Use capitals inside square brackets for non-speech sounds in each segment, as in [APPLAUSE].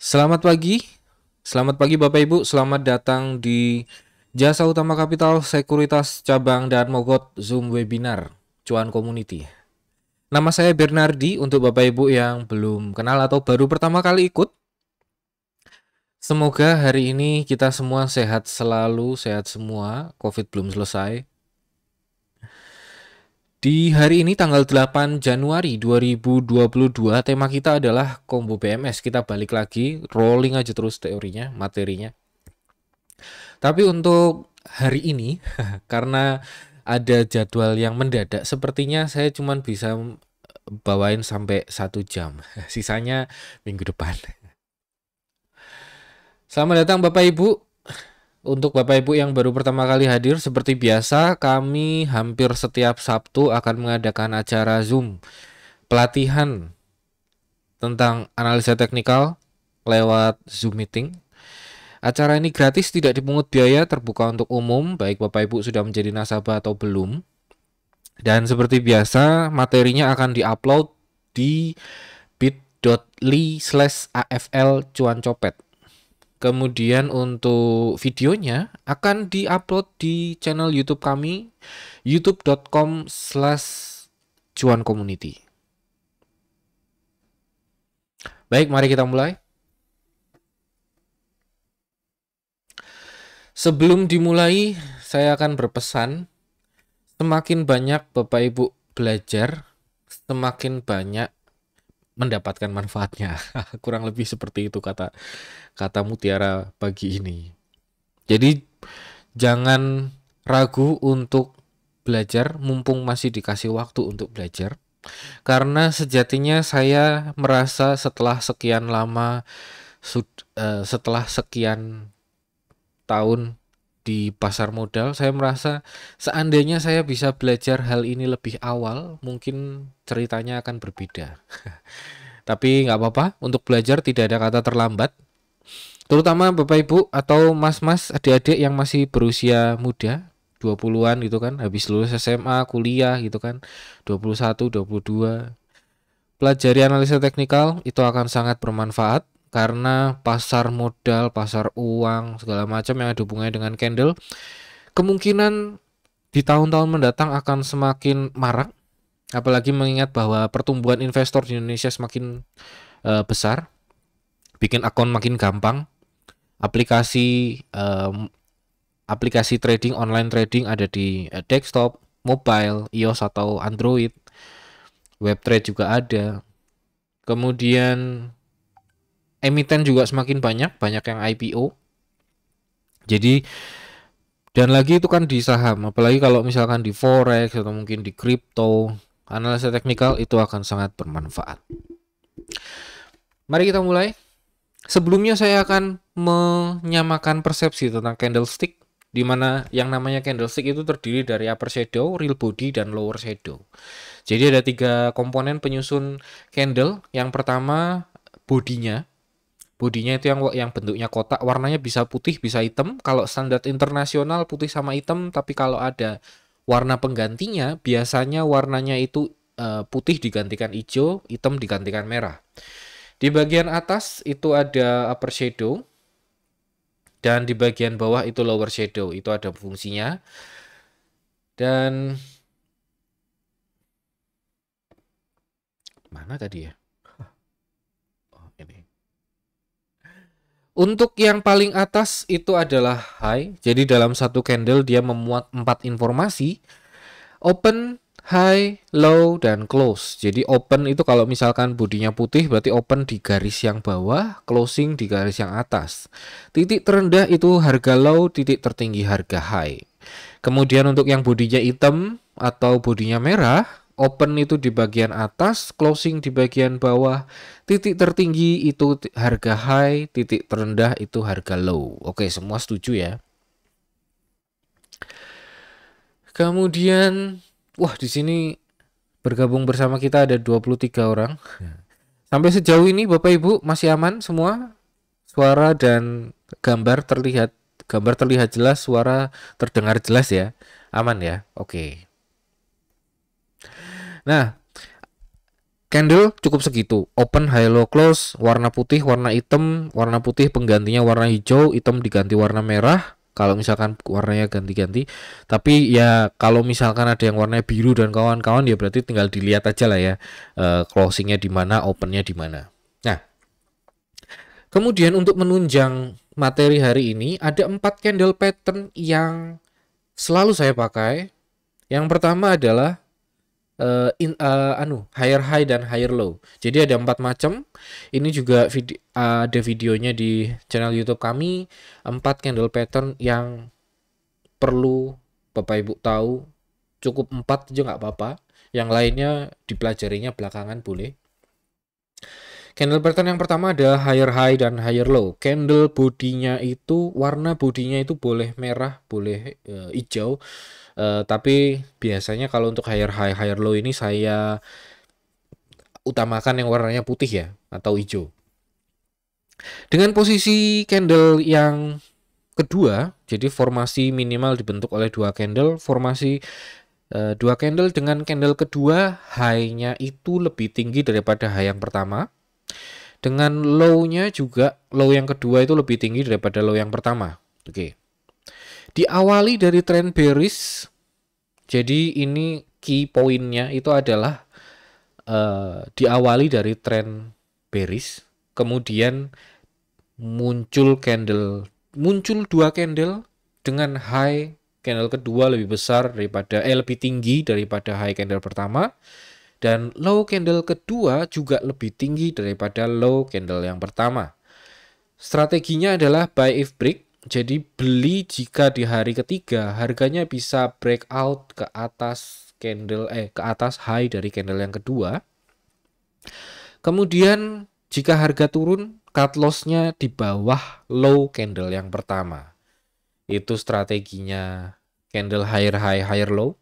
Selamat pagi, selamat pagi Bapak Ibu, selamat datang di Jasa Utama Kapital Sekuritas Cabang dan Mogot Zoom Webinar Cuan Community. Nama saya Bernardi untuk Bapak Ibu yang belum kenal atau baru pertama kali ikut. Semoga hari ini kita semua sehat selalu, sehat semua, COVID belum selesai. Di hari ini tanggal 8 Januari 2022 tema kita adalah combo BMS. Kita balik lagi, rolling aja terus teorinya, materinya. Tapi untuk hari ini [LAUGHS] karena ada jadwal yang mendadak, sepertinya saya cuma bisa bawain sampai satu jam. [LAUGHS] Sisanya minggu depan. Selamat datang Bapak Ibu untuk Bapak Ibu yang baru pertama kali hadir, seperti biasa kami hampir setiap Sabtu akan mengadakan acara Zoom pelatihan tentang analisa teknikal lewat Zoom meeting. Acara ini gratis, tidak dipungut biaya, terbuka untuk umum, baik Bapak Ibu sudah menjadi nasabah atau belum. Dan seperti biasa, materinya akan diupload di bit.ly slash afl cuan copet Kemudian untuk videonya akan diupload di channel YouTube kami youtube.com community. Baik, mari kita mulai. Sebelum dimulai, saya akan berpesan semakin banyak Bapak Ibu belajar, semakin banyak mendapatkan manfaatnya. [LAUGHS] Kurang lebih seperti itu kata kata mutiara pagi ini. Jadi jangan ragu untuk belajar mumpung masih dikasih waktu untuk belajar. Karena sejatinya saya merasa setelah sekian lama eh, setelah sekian tahun di pasar modal, saya merasa seandainya saya bisa belajar hal ini lebih awal, mungkin ceritanya akan berbeda. [LAUGHS] Tapi nggak apa-apa, untuk belajar tidak ada kata terlambat. Terutama Bapak Ibu atau mas-mas adik-adik yang masih berusia muda, 20-an gitu kan, habis lulus SMA, kuliah gitu kan, 21, 22. Pelajari analisa teknikal itu akan sangat bermanfaat karena pasar modal, pasar uang, segala macam yang ada hubungannya dengan candle, kemungkinan di tahun-tahun mendatang akan semakin marak, apalagi mengingat bahwa pertumbuhan investor di Indonesia semakin uh, besar, bikin akun makin gampang, aplikasi um, aplikasi trading online trading ada di uh, desktop, mobile, iOS atau Android, web trade juga ada, kemudian emiten juga semakin banyak, banyak yang IPO. Jadi dan lagi itu kan di saham, apalagi kalau misalkan di forex atau mungkin di crypto, analisa teknikal itu akan sangat bermanfaat. Mari kita mulai. Sebelumnya saya akan menyamakan persepsi tentang candlestick di mana yang namanya candlestick itu terdiri dari upper shadow, real body, dan lower shadow. Jadi ada tiga komponen penyusun candle. Yang pertama bodinya, bodinya itu yang yang bentuknya kotak warnanya bisa putih bisa hitam kalau standar internasional putih sama hitam tapi kalau ada warna penggantinya biasanya warnanya itu uh, putih digantikan hijau hitam digantikan merah di bagian atas itu ada upper shadow dan di bagian bawah itu lower shadow itu ada fungsinya dan mana tadi ya Untuk yang paling atas itu adalah high. Jadi dalam satu candle dia memuat empat informasi. Open, high, low, dan close. Jadi open itu kalau misalkan bodinya putih berarti open di garis yang bawah, closing di garis yang atas. Titik terendah itu harga low, titik tertinggi harga high. Kemudian untuk yang bodinya hitam atau bodinya merah, open itu di bagian atas, closing di bagian bawah, titik tertinggi itu harga high, titik terendah itu harga low. Oke, semua setuju ya. Kemudian, wah di sini bergabung bersama kita ada 23 orang. Ya. Sampai sejauh ini Bapak Ibu masih aman semua? Suara dan gambar terlihat gambar terlihat jelas, suara terdengar jelas ya. Aman ya? Oke. Nah, candle cukup segitu. Open, high, low, close, warna putih, warna hitam, warna putih penggantinya warna hijau, hitam diganti warna merah. Kalau misalkan warnanya ganti-ganti, tapi ya kalau misalkan ada yang warnanya biru dan kawan-kawan ya berarti tinggal dilihat aja lah ya uh, closingnya di mana, opennya di mana. Nah, kemudian untuk menunjang materi hari ini ada empat candle pattern yang selalu saya pakai. Yang pertama adalah uh, in uh, anu higher high dan higher low. Jadi ada empat macam. Ini juga vid uh, ada videonya di channel YouTube kami empat candle pattern yang perlu Bapak Ibu tahu cukup empat aja nggak apa-apa. Yang lainnya dipelajarinya belakangan boleh. Candle pattern yang pertama ada higher high dan higher low. Candle bodinya itu warna bodinya itu boleh merah, boleh uh, hijau Eh, tapi biasanya kalau untuk higher high higher low ini saya utamakan yang warnanya putih ya atau hijau. Dengan posisi candle yang kedua, jadi formasi minimal dibentuk oleh dua candle, formasi eh, dua candle dengan candle kedua high-nya itu lebih tinggi daripada high yang pertama dengan low-nya juga low yang kedua itu lebih tinggi daripada low yang pertama. Oke. Okay. Diawali dari tren bearish. Jadi ini key pointnya itu adalah uh, diawali dari tren bearish, kemudian muncul candle, muncul dua candle dengan high candle kedua lebih besar daripada eh lebih tinggi daripada high candle pertama dan low candle kedua juga lebih tinggi daripada low candle yang pertama. Strateginya adalah buy if break jadi beli jika di hari ketiga harganya bisa breakout ke atas candle eh ke atas high dari candle yang kedua. Kemudian jika harga turun cut loss-nya di bawah low candle yang pertama. Itu strateginya candle higher high higher low.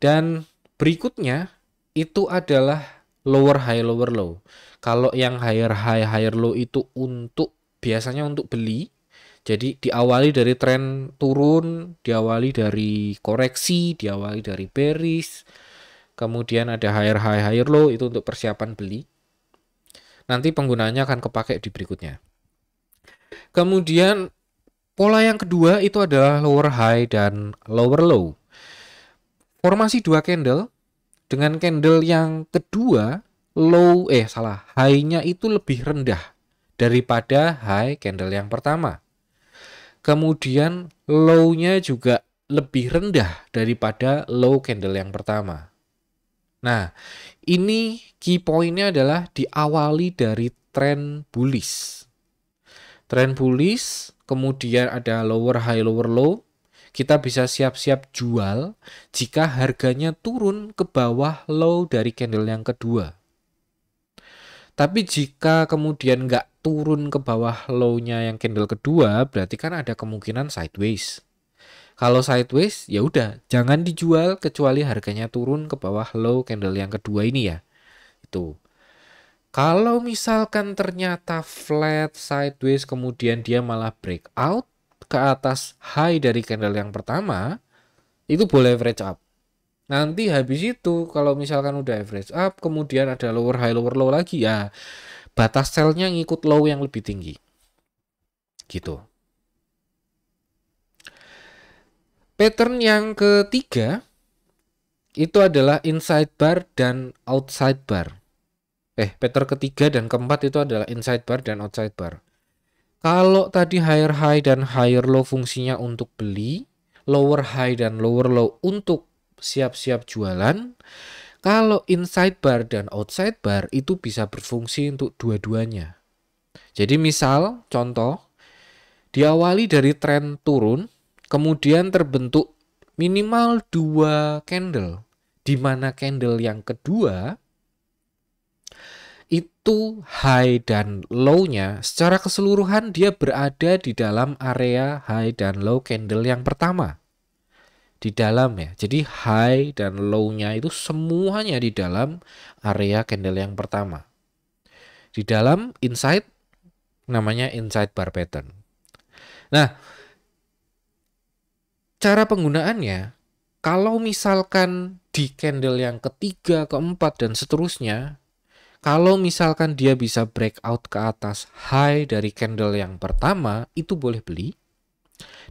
Dan berikutnya itu adalah lower high lower low. Kalau yang higher high higher low itu untuk biasanya untuk beli. Jadi diawali dari tren turun, diawali dari koreksi, diawali dari bearish. Kemudian ada higher high higher low itu untuk persiapan beli. Nanti penggunanya akan kepake di berikutnya. Kemudian pola yang kedua itu adalah lower high dan lower low. Formasi dua candle dengan candle yang kedua low eh salah high-nya itu lebih rendah daripada high candle yang pertama. Kemudian low-nya juga lebih rendah daripada low candle yang pertama. Nah, ini key point-nya adalah diawali dari tren bullish. Tren bullish, kemudian ada lower high, lower low. Kita bisa siap-siap jual jika harganya turun ke bawah low dari candle yang kedua. Tapi jika kemudian nggak turun ke bawah low-nya yang candle kedua, berarti kan ada kemungkinan sideways. Kalau sideways, ya udah, jangan dijual kecuali harganya turun ke bawah low candle yang kedua ini ya. Itu. Kalau misalkan ternyata flat sideways kemudian dia malah breakout ke atas high dari candle yang pertama, itu boleh average up. Nanti habis itu kalau misalkan udah average up kemudian ada lower high lower low lagi ya batas selnya ngikut low yang lebih tinggi. Gitu. Pattern yang ketiga itu adalah inside bar dan outside bar. Eh, pattern ketiga dan keempat itu adalah inside bar dan outside bar. Kalau tadi higher high dan higher low fungsinya untuk beli, lower high dan lower low untuk siap-siap jualan, kalau inside bar dan outside bar itu bisa berfungsi untuk dua-duanya. Jadi misal contoh diawali dari tren turun, kemudian terbentuk minimal dua candle, di mana candle yang kedua itu high dan low-nya secara keseluruhan dia berada di dalam area high dan low candle yang pertama di dalam ya. Jadi high dan low-nya itu semuanya di dalam area candle yang pertama. Di dalam inside namanya inside bar pattern. Nah, cara penggunaannya kalau misalkan di candle yang ketiga, keempat dan seterusnya, kalau misalkan dia bisa breakout ke atas high dari candle yang pertama, itu boleh beli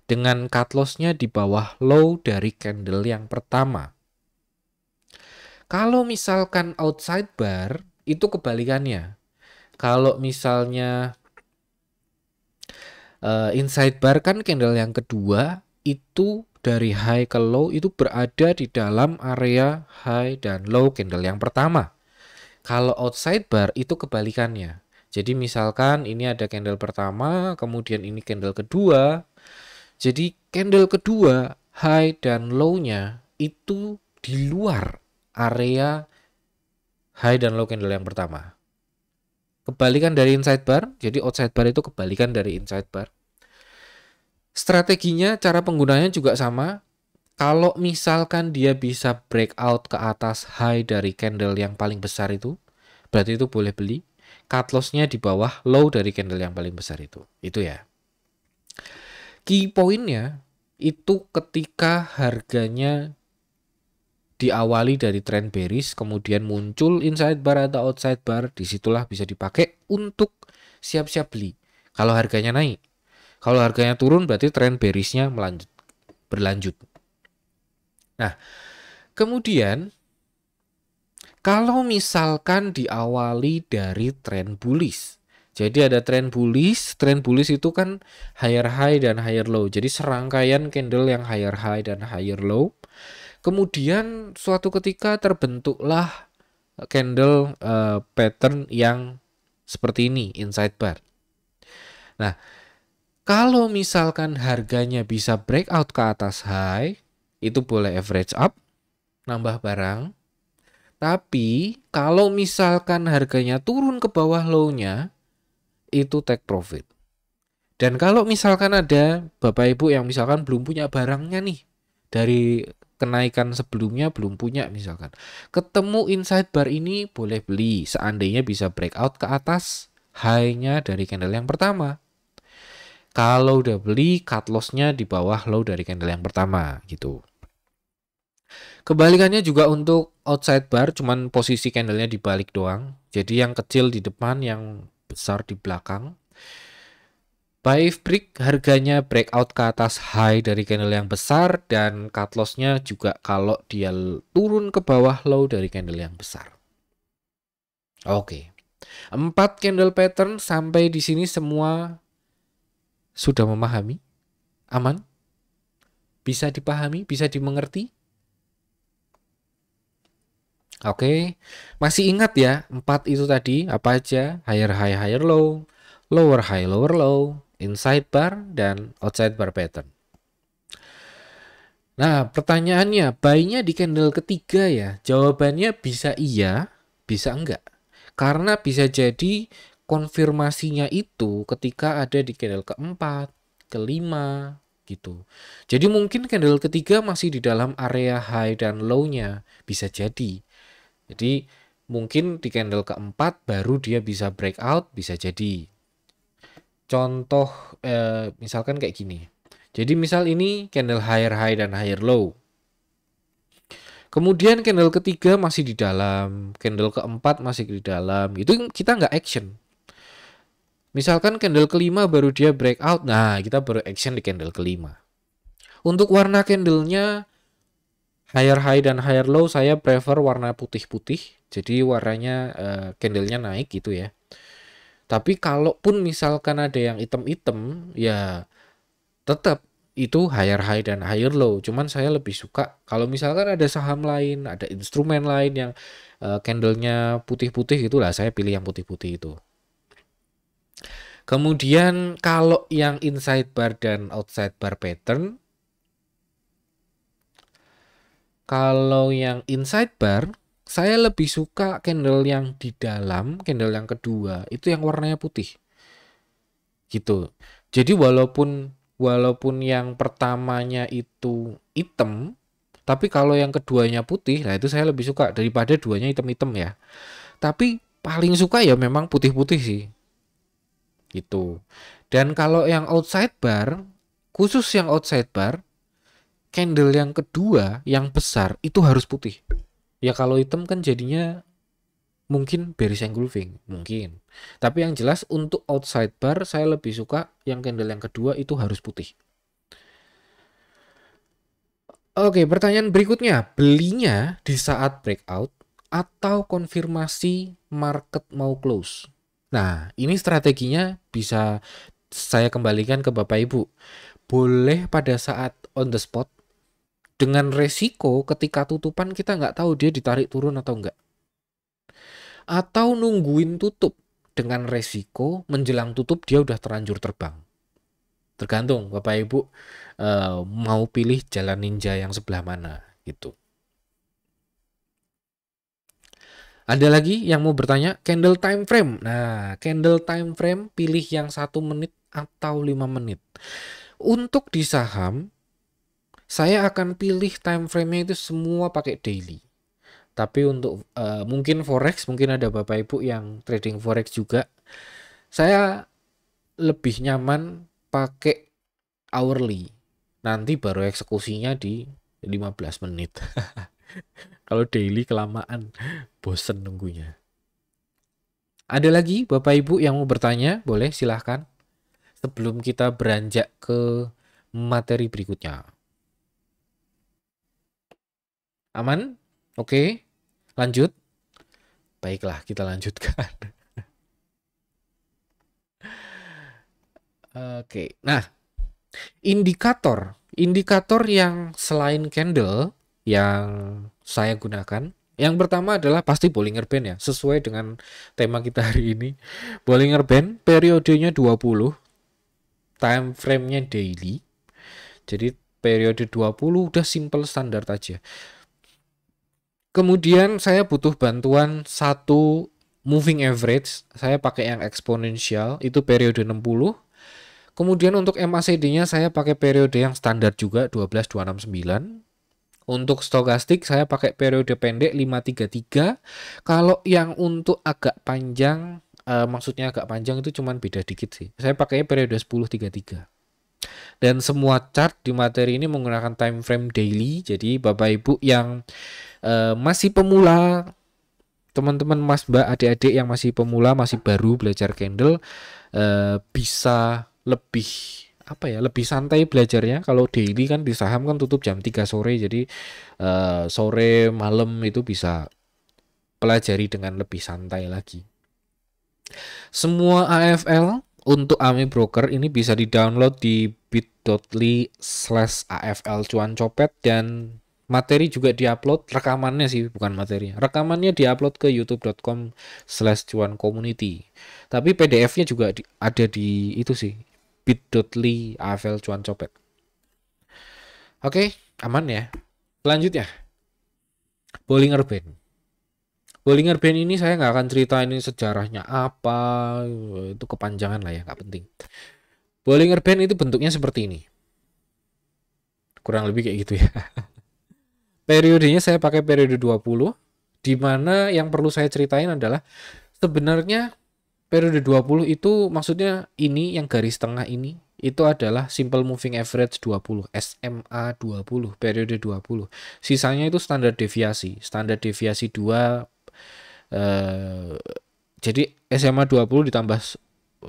dengan cut loss-nya di bawah low dari candle yang pertama. Kalau misalkan outside bar itu kebalikannya. Kalau misalnya uh, inside bar kan candle yang kedua itu dari high ke low itu berada di dalam area high dan low candle yang pertama. Kalau outside bar itu kebalikannya. Jadi misalkan ini ada candle pertama, kemudian ini candle kedua, jadi candle kedua high dan low-nya itu di luar area high dan low candle yang pertama. Kebalikan dari inside bar, jadi outside bar itu kebalikan dari inside bar. Strateginya, cara penggunanya juga sama. Kalau misalkan dia bisa breakout ke atas high dari candle yang paling besar itu, berarti itu boleh beli. Cut loss-nya di bawah low dari candle yang paling besar itu. Itu ya key pointnya itu ketika harganya diawali dari trend bearish kemudian muncul inside bar atau outside bar disitulah bisa dipakai untuk siap-siap beli kalau harganya naik kalau harganya turun berarti trend bearishnya melanjut berlanjut nah kemudian kalau misalkan diawali dari trend bullish jadi ada trend bullish, trend bullish itu kan higher high dan higher low. Jadi serangkaian candle yang higher high dan higher low. Kemudian suatu ketika terbentuklah candle uh, pattern yang seperti ini inside bar. Nah, kalau misalkan harganya bisa breakout ke atas high, itu boleh average up, nambah barang. Tapi kalau misalkan harganya turun ke bawah low-nya, itu take profit. Dan kalau misalkan ada Bapak Ibu yang misalkan belum punya barangnya nih dari kenaikan sebelumnya belum punya misalkan. Ketemu inside bar ini boleh beli seandainya bisa breakout ke atas high-nya dari candle yang pertama. Kalau udah beli cut loss-nya di bawah low dari candle yang pertama gitu. Kebalikannya juga untuk outside bar cuman posisi candlenya dibalik doang. Jadi yang kecil di depan yang besar di belakang. Buy break harganya breakout ke atas high dari candle yang besar dan cut lossnya juga kalau dia turun ke bawah low dari candle yang besar. Oke. Empat candle pattern sampai di sini semua sudah memahami? Aman? Bisa dipahami? Bisa dimengerti? Oke, okay. masih ingat ya empat itu tadi apa aja? Higher high, higher low, lower high, lower low, inside bar dan outside bar pattern. Nah, pertanyaannya, bayinya di candle ketiga ya? Jawabannya bisa iya, bisa enggak. Karena bisa jadi konfirmasinya itu ketika ada di candle keempat, kelima, gitu. Jadi mungkin candle ketiga masih di dalam area high dan low-nya bisa jadi. Jadi mungkin di candle keempat baru dia bisa breakout, bisa jadi. Contoh eh, misalkan kayak gini. Jadi misal ini candle higher high dan higher low. Kemudian candle ketiga masih di dalam, candle keempat masih di dalam. Itu kita nggak action. Misalkan candle kelima baru dia breakout, nah kita baru action di candle kelima. Untuk warna candlenya higher high dan higher low saya prefer warna putih-putih jadi warnanya uh, candlenya naik gitu ya tapi kalaupun misalkan ada yang item-item ya tetap itu higher high dan higher low cuman saya lebih suka kalau misalkan ada saham lain ada instrumen lain yang uh, candlenya putih-putih gitulah saya pilih yang putih-putih itu kemudian kalau yang inside bar dan outside bar pattern kalau yang inside bar, saya lebih suka candle yang di dalam, candle yang kedua, itu yang warnanya putih. Gitu. Jadi walaupun walaupun yang pertamanya itu hitam, tapi kalau yang keduanya putih, nah itu saya lebih suka daripada duanya hitam-hitam ya. Tapi paling suka ya memang putih-putih sih. Gitu. Dan kalau yang outside bar, khusus yang outside bar, candle yang kedua yang besar itu harus putih. Ya kalau hitam kan jadinya mungkin bearish engulfing, mungkin. Tapi yang jelas untuk outside bar saya lebih suka yang candle yang kedua itu harus putih. Oke, pertanyaan berikutnya, belinya di saat breakout atau konfirmasi market mau close? Nah, ini strateginya bisa saya kembalikan ke Bapak Ibu. Boleh pada saat on the spot dengan resiko ketika tutupan kita nggak tahu dia ditarik turun atau enggak. Atau nungguin tutup dengan resiko menjelang tutup dia udah terlanjur terbang. Tergantung Bapak Ibu eh, mau pilih jalan ninja yang sebelah mana gitu. Ada lagi yang mau bertanya candle time frame. Nah, candle time frame pilih yang satu menit atau lima menit. Untuk di saham saya akan pilih time frame-nya itu semua pakai daily. Tapi untuk uh, mungkin forex, mungkin ada Bapak Ibu yang trading forex juga. Saya lebih nyaman pakai hourly. Nanti baru eksekusinya di 15 menit. [LAUGHS] Kalau daily kelamaan, bosen nunggunya. Ada lagi Bapak Ibu yang mau bertanya? Boleh silahkan. Sebelum kita beranjak ke materi berikutnya. Aman? Oke. Lanjut. Baiklah, kita lanjutkan. [LAUGHS] Oke. Nah, indikator, indikator yang selain candle yang saya gunakan yang pertama adalah pasti Bollinger Band ya, sesuai dengan tema kita hari ini. Bollinger Band periodenya 20, time frame-nya daily. Jadi periode 20 udah simple standar aja. Kemudian saya butuh bantuan satu moving average, saya pakai yang eksponensial, itu periode 60. Kemudian untuk MACD-nya saya pakai periode yang standar juga 12269. Untuk stokastik saya pakai periode pendek 533. Kalau yang untuk agak panjang, e, maksudnya agak panjang itu cuman beda dikit sih. Saya pakai periode 1033. Dan semua chart di materi ini menggunakan time frame daily. Jadi Bapak Ibu yang uh, masih pemula teman-teman mas mbak adik-adik yang masih pemula masih baru belajar candle uh, eh, bisa lebih apa ya lebih santai belajarnya kalau daily kan di saham kan tutup jam 3 sore jadi uh, sore malam itu bisa pelajari dengan lebih santai lagi semua AFL untuk AMI Broker ini bisa di-download di bit.ly slash AFL cuan copet dan materi juga diupload rekamannya sih bukan materinya rekamannya diupload ke youtube.com slash cuan community tapi pdf nya juga di, ada di itu sih bit.ly afl cuan copet oke okay, aman ya selanjutnya Bollinger Band Bollinger Band ini saya nggak akan ceritain ini sejarahnya apa itu kepanjangan lah ya nggak penting Bollinger Band itu bentuknya seperti ini kurang lebih kayak gitu ya [LAUGHS] periodenya saya pakai periode 20 di mana yang perlu saya ceritain adalah sebenarnya periode 20 itu maksudnya ini yang garis tengah ini itu adalah simple moving average 20, SMA 20, periode 20. Sisanya itu standar deviasi, standar deviasi 2 eh, jadi SMA 20 ditambah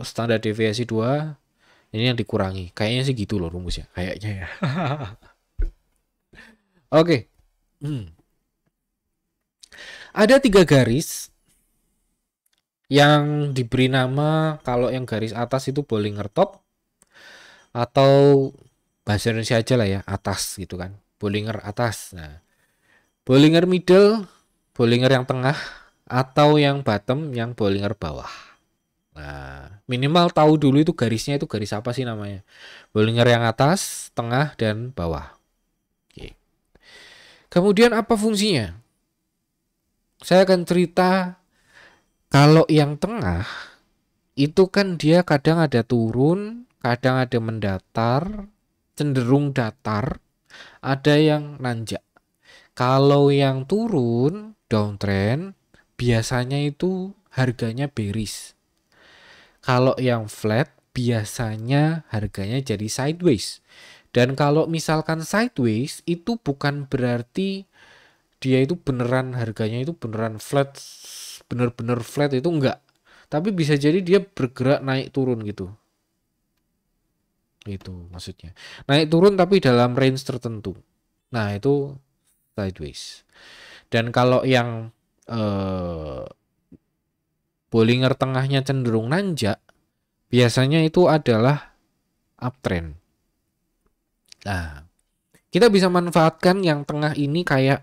standar deviasi 2 ini yang dikurangi. Kayaknya sih gitu loh rumusnya, kayaknya ya. [LAUGHS] Oke, okay. Hmm. Ada tiga garis yang diberi nama kalau yang garis atas itu Bollinger Top atau bahasa Indonesia aja lah ya atas gitu kan Bollinger atas nah Bollinger middle Bollinger yang tengah atau yang bottom yang Bollinger bawah nah minimal tahu dulu itu garisnya itu garis apa sih namanya Bollinger yang atas tengah dan bawah Kemudian apa fungsinya? Saya akan cerita kalau yang tengah itu kan dia kadang ada turun, kadang ada mendatar, cenderung datar, ada yang nanjak. Kalau yang turun downtrend biasanya itu harganya bearish. Kalau yang flat biasanya harganya jadi sideways. Dan kalau misalkan sideways itu bukan berarti dia itu beneran harganya itu beneran flat, bener-bener flat itu enggak. Tapi bisa jadi dia bergerak naik turun gitu. Itu maksudnya. Naik turun tapi dalam range tertentu. Nah itu sideways. Dan kalau yang eh, Bollinger tengahnya cenderung nanjak, biasanya itu adalah uptrend Nah, kita bisa manfaatkan yang tengah ini kayak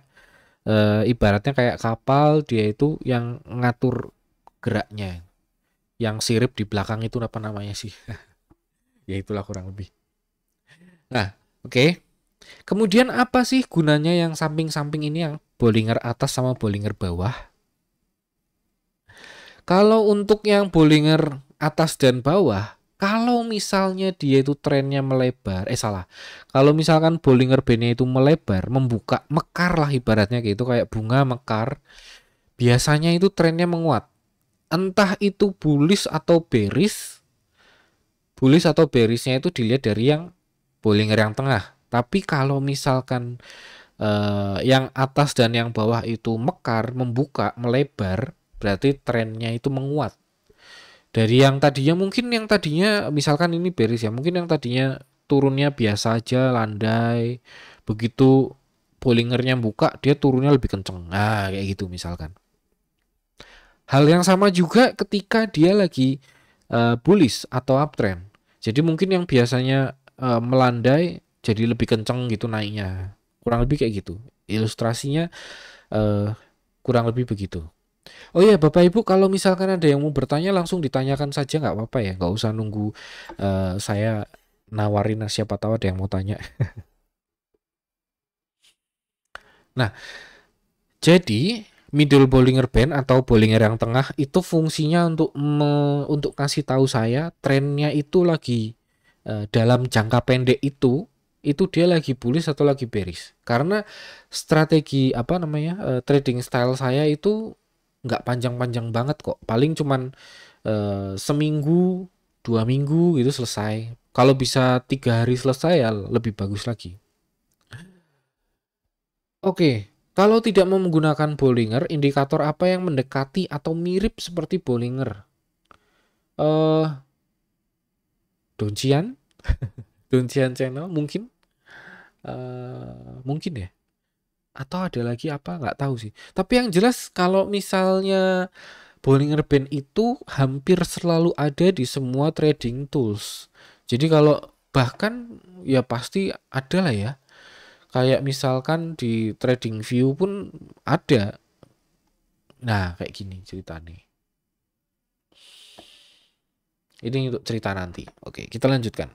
e, ibaratnya kayak kapal dia itu yang ngatur geraknya. Yang sirip di belakang itu apa namanya sih? [LAUGHS] ya itulah kurang lebih. Nah, oke. Okay. Kemudian apa sih gunanya yang samping-samping ini yang Bollinger atas sama Bollinger bawah? Kalau untuk yang Bollinger atas dan bawah, kalau misalnya dia itu trennya melebar, eh salah. Kalau misalkan Bollinger Bandnya itu melebar, membuka, mekar lah ibaratnya gitu kayak bunga mekar. Biasanya itu trennya menguat. Entah itu bullish atau bearish. Bullish atau bearishnya itu dilihat dari yang Bollinger yang tengah. Tapi kalau misalkan eh, yang atas dan yang bawah itu mekar, membuka, melebar, berarti trennya itu menguat dari yang tadinya mungkin yang tadinya misalkan ini beris ya mungkin yang tadinya turunnya biasa aja landai begitu Bollingernya buka dia turunnya lebih kenceng nah kayak gitu misalkan hal yang sama juga ketika dia lagi uh, bullish atau uptrend jadi mungkin yang biasanya uh, melandai jadi lebih kenceng gitu naiknya kurang lebih kayak gitu ilustrasinya uh, kurang lebih begitu Oh iya Bapak Ibu kalau misalkan ada yang mau bertanya langsung ditanyakan saja nggak apa-apa ya nggak usah nunggu uh, saya nawarin nah, siapa tahu ada yang mau tanya. [LAUGHS] nah jadi middle bollinger band atau bollinger yang tengah itu fungsinya untuk me, untuk kasih tahu saya trennya itu lagi uh, dalam jangka pendek itu itu dia lagi bullish atau lagi bearish karena strategi apa namanya uh, trading style saya itu nggak panjang-panjang banget kok paling cuman uh, seminggu dua minggu gitu selesai kalau bisa tiga hari selesai ya lebih bagus lagi oke kalau tidak menggunakan Bollinger indikator apa yang mendekati atau mirip seperti Bollinger uh, eh, Doncian [LAUGHS] Doncian channel mungkin uh, mungkin ya atau ada lagi apa nggak tahu sih tapi yang jelas kalau misalnya Bollinger Band itu hampir selalu ada di semua trading tools jadi kalau bahkan ya pasti ada lah ya kayak misalkan di trading view pun ada nah kayak gini ceritanya ini untuk cerita nanti oke kita lanjutkan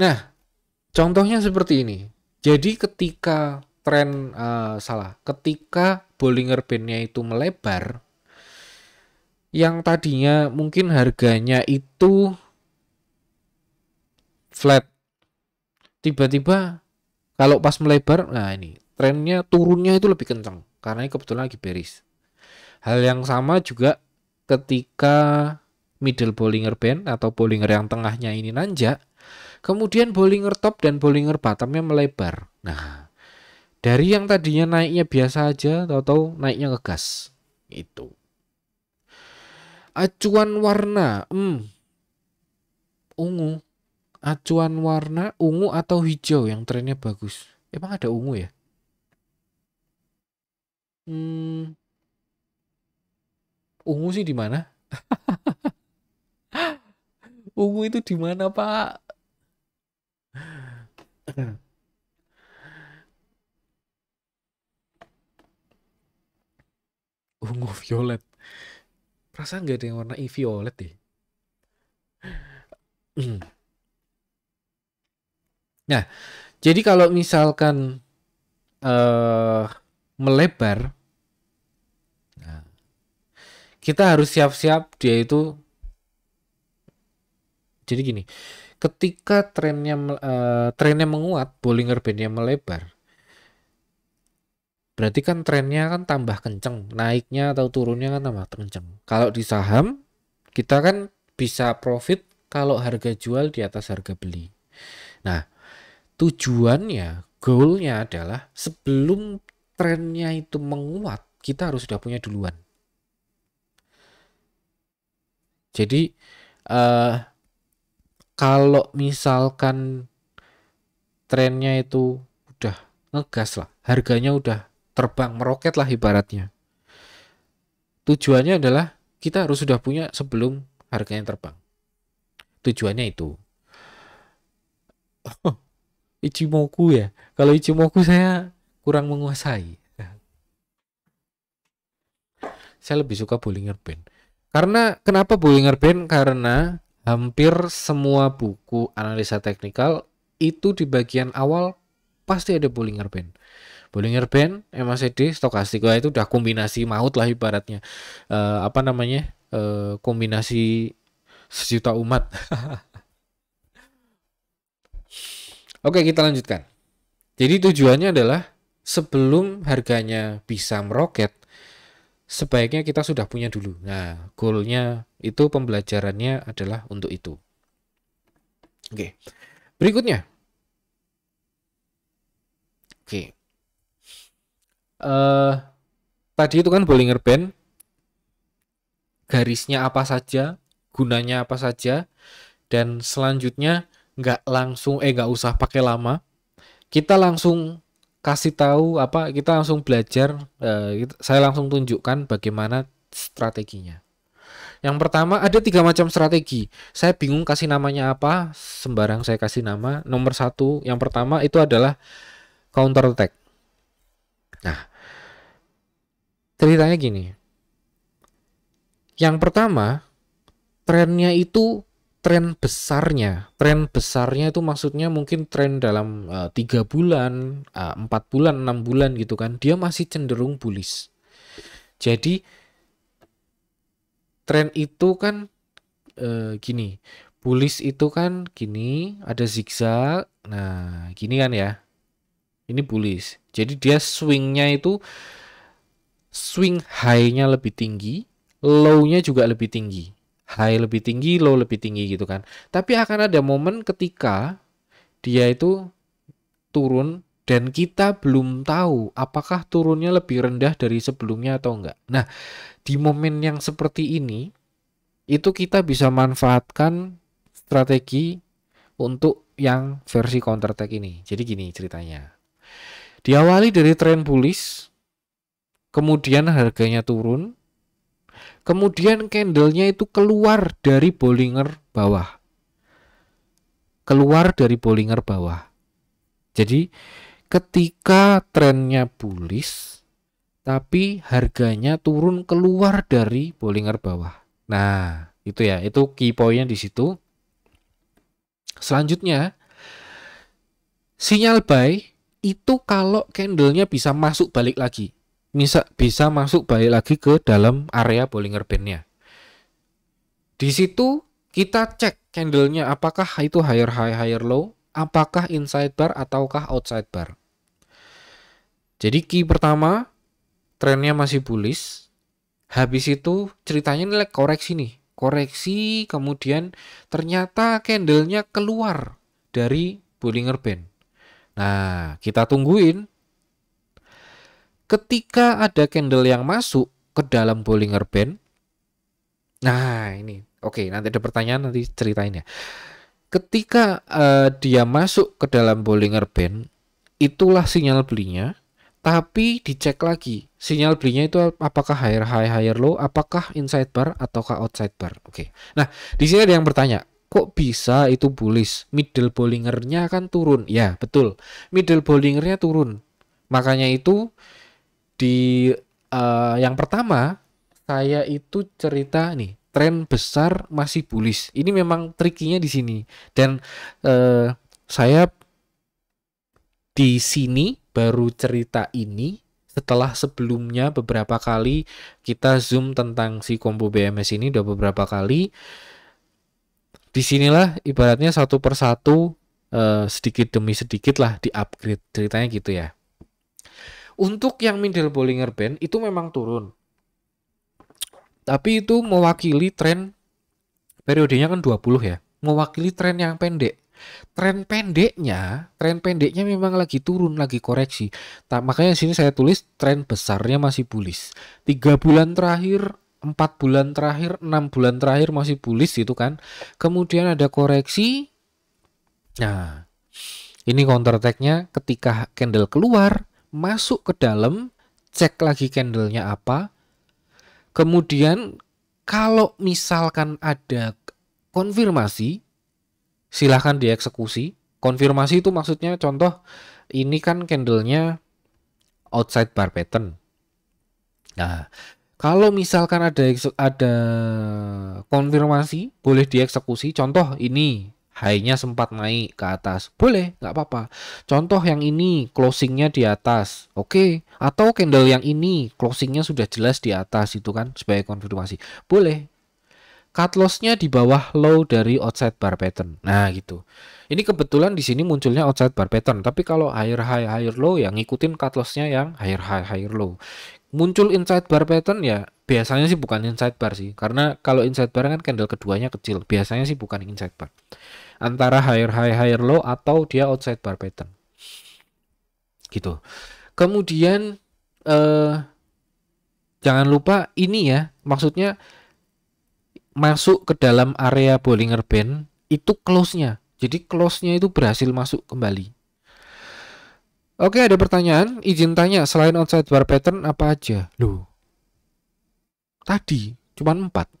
nah Contohnya seperti ini. Jadi ketika tren uh, salah, ketika Bollinger Band-nya itu melebar, yang tadinya mungkin harganya itu flat, tiba-tiba kalau pas melebar, nah ini trennya turunnya itu lebih kencang karena ini kebetulan lagi beris. Hal yang sama juga ketika middle Bollinger Band atau Bollinger yang tengahnya ini nanjak, Kemudian top dan Bollinger Batamnya melebar. Nah, dari yang tadinya naiknya biasa aja, tahu-tahu naiknya ngegas. Itu. Acuan warna, hmm, ungu. Acuan warna ungu atau hijau yang trennya bagus. Emang ada ungu ya? Hmm, ungu sih di mana? [LAUGHS] ungu itu di mana, Pak? [CLEARS THROAT] ungu violet perasaan gak ada yang warna violet deh [CLEARS THROAT] nah jadi kalau misalkan uh, melebar nah, kita harus siap-siap dia itu jadi gini ketika trennya uh, trennya menguat, Bollinger Bandnya melebar. Berarti kan trennya kan tambah kenceng, naiknya atau turunnya kan tambah kenceng. Kalau di saham kita kan bisa profit kalau harga jual di atas harga beli. Nah, tujuannya, goalnya adalah sebelum trennya itu menguat, kita harus sudah punya duluan. Jadi uh, kalau misalkan trennya itu udah ngegas lah, harganya udah terbang meroket lah ibaratnya. Tujuannya adalah kita harus sudah punya sebelum harganya terbang. Tujuannya itu. Oh, Ichimoku ya. Kalau Ichimoku saya kurang menguasai. Saya lebih suka Bollinger Band. Karena kenapa Bollinger Band? Karena hampir semua buku analisa teknikal itu di bagian awal pasti ada Bollinger Band. Bollinger Band, MACD, Stokastika itu udah kombinasi maut lah ibaratnya. E, apa namanya? E, kombinasi sejuta umat. [LAUGHS] Oke, kita lanjutkan. Jadi tujuannya adalah sebelum harganya bisa meroket, sebaiknya kita sudah punya dulu. Nah, goalnya itu pembelajarannya adalah untuk itu. Oke, berikutnya. Oke, uh, tadi itu kan Bollinger Band, garisnya apa saja, gunanya apa saja, dan selanjutnya nggak langsung eh nggak usah pakai lama, kita langsung kasih tahu apa kita langsung belajar eh, saya langsung tunjukkan bagaimana strateginya yang pertama ada tiga macam strategi. Saya bingung kasih namanya apa, sembarang saya kasih nama. Nomor satu, yang pertama itu adalah counter attack. Nah, ceritanya gini. Yang pertama, trennya itu tren besarnya. Tren besarnya itu maksudnya mungkin tren dalam eh, tiga uh, bulan, eh, empat uh, bulan, enam bulan gitu kan. Dia masih cenderung bullish. Jadi tren itu kan uh, gini, bullish itu kan gini, ada zigzag. Nah, gini kan ya. Ini bullish. Jadi dia swingnya itu swing high-nya lebih tinggi, low-nya juga lebih tinggi high lebih tinggi, low lebih tinggi gitu kan. Tapi akan ada momen ketika dia itu turun dan kita belum tahu apakah turunnya lebih rendah dari sebelumnya atau enggak. Nah, di momen yang seperti ini itu kita bisa manfaatkan strategi untuk yang versi counter attack ini. Jadi gini ceritanya. Diawali dari tren bullish, kemudian harganya turun, Kemudian candlenya itu keluar dari Bollinger bawah. Keluar dari Bollinger bawah. Jadi ketika trennya bullish tapi harganya turun keluar dari Bollinger bawah. Nah, itu ya, itu key point di situ. Selanjutnya sinyal buy itu kalau candlenya bisa masuk balik lagi bisa bisa masuk balik lagi ke dalam area Bollinger Bandnya. Di situ kita cek candlenya apakah itu higher high higher low, apakah inside bar ataukah outside bar. Jadi key pertama trennya masih bullish. Habis itu ceritanya nilai koreksi nih. Koreksi kemudian ternyata candlenya keluar dari Bollinger Band. Nah, kita tungguin ketika ada candle yang masuk ke dalam Bollinger Band nah ini oke okay, nanti ada pertanyaan nanti ceritain ya ketika uh, dia masuk ke dalam Bollinger Band itulah sinyal belinya tapi dicek lagi sinyal belinya itu apakah higher high higher low apakah inside bar ataukah outside bar oke okay. nah di sini ada yang bertanya kok bisa itu bullish middle bollinger-nya kan turun ya betul middle bollinger-nya turun makanya itu di uh, yang pertama saya itu cerita nih tren besar masih bullish. Ini memang trikinya di sini dan uh, saya di sini baru cerita ini setelah sebelumnya beberapa kali kita zoom tentang si kombo BMS ini udah beberapa kali disinilah ibaratnya satu persatu uh, sedikit demi sedikit lah di upgrade ceritanya gitu ya untuk yang middle Bollinger Band itu memang turun. Tapi itu mewakili tren periodenya kan 20 ya. Mewakili tren yang pendek. Tren pendeknya, tren pendeknya memang lagi turun, lagi koreksi. tak makanya sini saya tulis tren besarnya masih bullish. Tiga bulan terakhir 4 bulan terakhir, 6 bulan terakhir masih bullish itu kan. Kemudian ada koreksi. Nah, ini counter attack ketika candle keluar, masuk ke dalam, cek lagi candlenya apa. Kemudian kalau misalkan ada konfirmasi, silahkan dieksekusi. Konfirmasi itu maksudnya contoh ini kan candlenya outside bar pattern. Nah, kalau misalkan ada ada konfirmasi boleh dieksekusi contoh ini high-nya sempat naik ke atas. Boleh, nggak apa-apa. Contoh yang ini closing-nya di atas. Oke, okay. atau candle yang ini closing-nya sudah jelas di atas itu kan sebagai konfirmasi. Boleh. Cut loss-nya di bawah low dari outside bar pattern. Nah, gitu. Ini kebetulan di sini munculnya outside bar pattern, tapi kalau higher high higher low yang ngikutin cut loss-nya yang higher high higher low. Muncul inside bar pattern ya biasanya sih bukan inside bar sih karena kalau inside bar kan candle keduanya kecil biasanya sih bukan inside bar antara higher high higher low atau dia outside bar pattern gitu kemudian eh, jangan lupa ini ya maksudnya masuk ke dalam area Bollinger Band itu close-nya jadi close-nya itu berhasil masuk kembali Oke ada pertanyaan izin tanya selain outside bar pattern apa aja loh tadi cuman empat,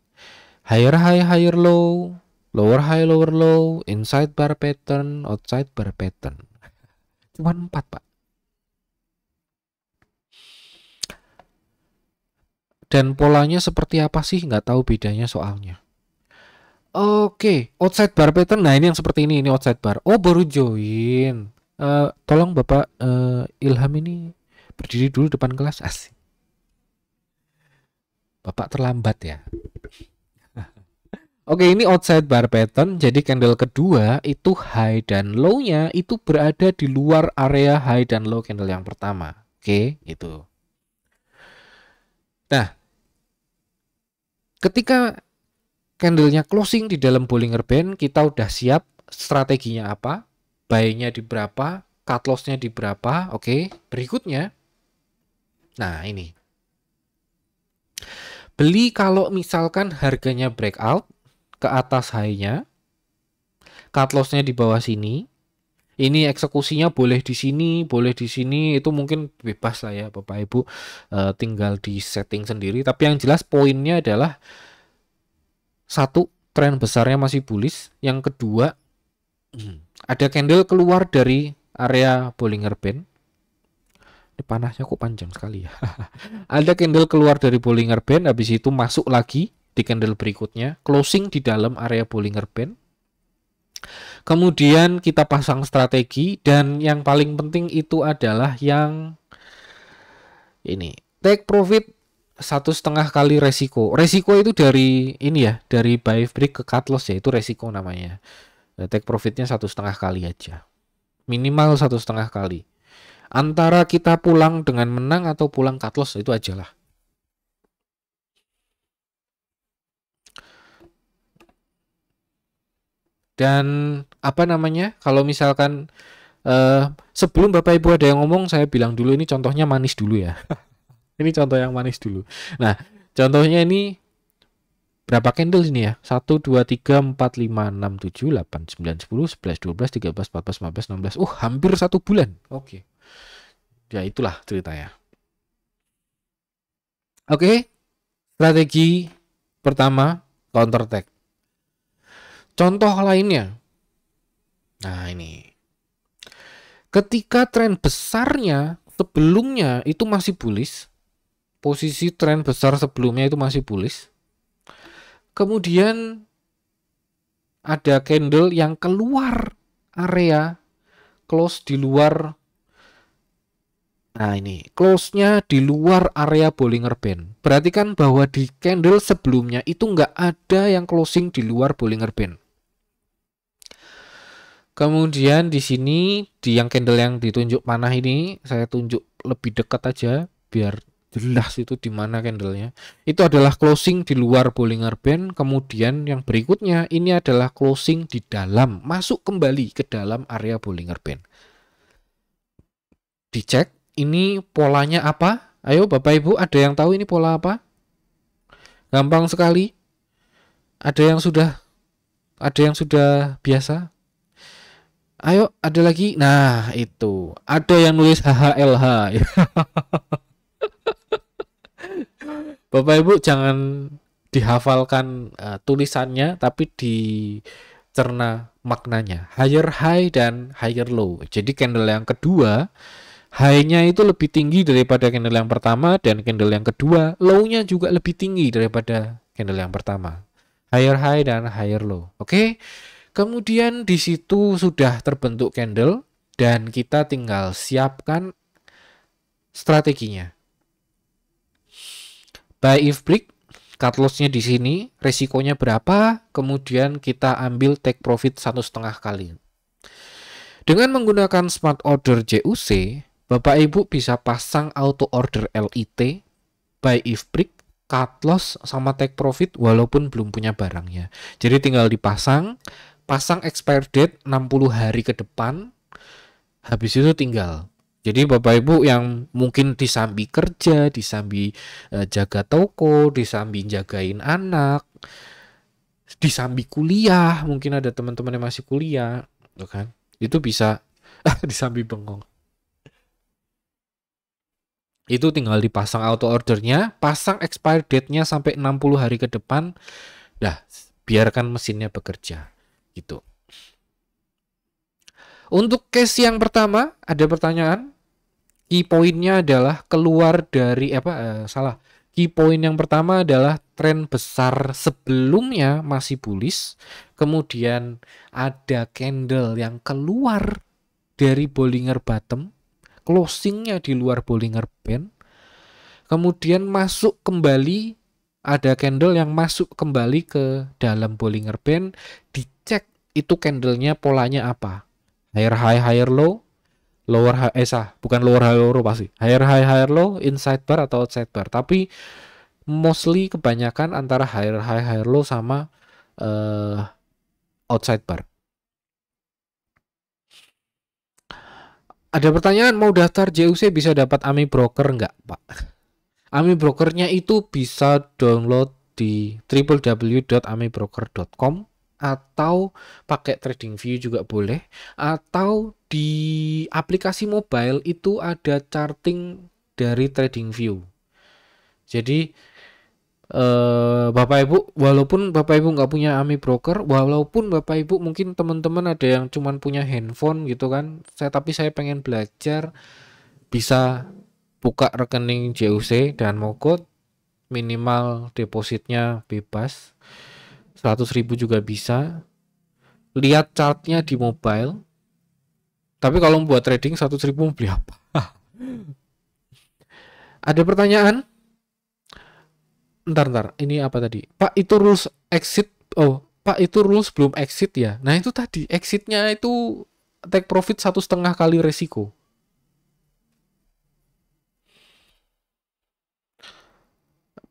higher high higher low lower high lower low inside bar pattern outside bar pattern cuman empat pak dan polanya seperti apa sih nggak tahu bedanya soalnya oke okay. outside bar pattern nah ini yang seperti ini ini outside bar oh baru join uh, tolong bapak uh, Ilham ini berdiri dulu depan kelas asik bapak terlambat ya Oke ini outside bar pattern jadi candle kedua itu high dan low-nya itu berada di luar area high dan low candle yang pertama. Oke itu. Nah ketika candlenya closing di dalam Bollinger Band kita udah siap strateginya apa, buy-nya di berapa, cut loss-nya di berapa. Oke berikutnya. Nah ini. Beli kalau misalkan harganya breakout ke atas high-nya. Cut loss-nya di bawah sini. Ini eksekusinya boleh di sini, boleh di sini, itu mungkin bebas lah ya Bapak Ibu. E, tinggal di setting sendiri. Tapi yang jelas poinnya adalah satu, tren besarnya masih bullish. Yang kedua, ada candle keluar dari area Bollinger Band. Ini panasnya kok panjang sekali ya. [LAUGHS] ada candle keluar dari Bollinger Band, habis itu masuk lagi di candle berikutnya, closing di dalam area Bollinger Band. Kemudian kita pasang strategi dan yang paling penting itu adalah yang ini take profit satu setengah kali resiko. Resiko itu dari ini ya, dari buy break ke cut loss ya itu resiko namanya. Eh, take profitnya satu setengah kali aja, minimal satu setengah kali. Antara kita pulang dengan menang atau pulang cut loss itu ajalah Dan apa namanya? Kalau misalkan uh, sebelum Bapak Ibu ada yang ngomong, saya bilang dulu ini contohnya manis dulu ya. [LAUGHS] ini contoh yang manis dulu. Nah, contohnya ini berapa candle ini ya? 1 2 3 4 5 6 7 8 9 10 11 12 13 14 15 16. Uh, hampir satu bulan. Oke. Okay. Ya itulah ceritanya. Oke. Okay. Strategi pertama counter attack. Contoh lainnya. Nah, ini. Ketika tren besarnya sebelumnya itu masih bullish, posisi tren besar sebelumnya itu masih bullish. Kemudian ada candle yang keluar area close di luar Nah ini, close-nya di luar area Bollinger Band. Perhatikan bahwa di candle sebelumnya itu nggak ada yang closing di luar Bollinger Band. Kemudian di sini di yang candle yang ditunjuk panah ini saya tunjuk lebih dekat aja biar jelas itu di mana candlenya. Itu adalah closing di luar Bollinger Band. Kemudian yang berikutnya ini adalah closing di dalam, masuk kembali ke dalam area Bollinger Band. Dicek ini polanya apa? Ayo Bapak Ibu ada yang tahu ini pola apa? Gampang sekali. Ada yang sudah ada yang sudah biasa? Ayo, ada lagi. Nah, itu. Ada yang nulis HHLH. [LAUGHS] Bapak Ibu jangan dihafalkan uh, tulisannya tapi dicerna maknanya. Higher high dan higher low. Jadi candle yang kedua high-nya itu lebih tinggi daripada candle yang pertama dan candle yang kedua low-nya juga lebih tinggi daripada candle yang pertama. Higher high dan higher low. Oke. Okay? Kemudian di situ sudah terbentuk candle dan kita tinggal siapkan strateginya. Buy if break, cut loss-nya di sini, resikonya berapa, kemudian kita ambil take profit satu setengah kali. Dengan menggunakan smart order JUC, Bapak Ibu bisa pasang auto order LIT, buy if break, cut loss sama take profit walaupun belum punya barangnya. Jadi tinggal dipasang, pasang expired date 60 hari ke depan habis itu tinggal jadi Bapak Ibu yang mungkin disambi kerja, disambi eh, jaga toko, disambi jagain anak, disambi kuliah, mungkin ada teman-teman yang masih kuliah, tuh kan? Itu bisa [LAUGHS] disambi bengong. Itu tinggal dipasang auto ordernya, pasang expired date-nya sampai 60 hari ke depan. Dah, biarkan mesinnya bekerja. Gitu. Untuk case yang pertama ada pertanyaan. Key pointnya adalah keluar dari eh, apa eh, salah. Key point yang pertama adalah tren besar sebelumnya masih bullish, kemudian ada candle yang keluar dari Bollinger Bottom, closingnya di luar Bollinger Band, kemudian masuk kembali ada candle yang masuk kembali ke dalam Bollinger Band di itu candlenya polanya apa higher high higher low lower high eh bukan lower high lower pasti higher high higher low inside bar atau outside bar tapi mostly kebanyakan antara higher high higher low sama uh, outside bar ada pertanyaan mau daftar JUC bisa dapat AMI broker nggak pak AMI brokernya itu bisa download di www.amibroker.com atau pakai trading view juga boleh atau di aplikasi mobile itu ada charting dari trading view jadi eh, bapak ibu walaupun bapak ibu nggak punya ami broker walaupun bapak ibu mungkin teman-teman ada yang cuman punya handphone gitu kan saya tapi saya pengen belajar bisa buka rekening JUC dan Mogot minimal depositnya bebas 100 ribu juga bisa lihat chartnya di mobile tapi kalau buat trading 100 ribu beli apa [LAUGHS] ada pertanyaan ntar ntar ini apa tadi pak itu rules exit oh pak itu rules belum exit ya nah itu tadi exitnya itu take profit satu setengah kali resiko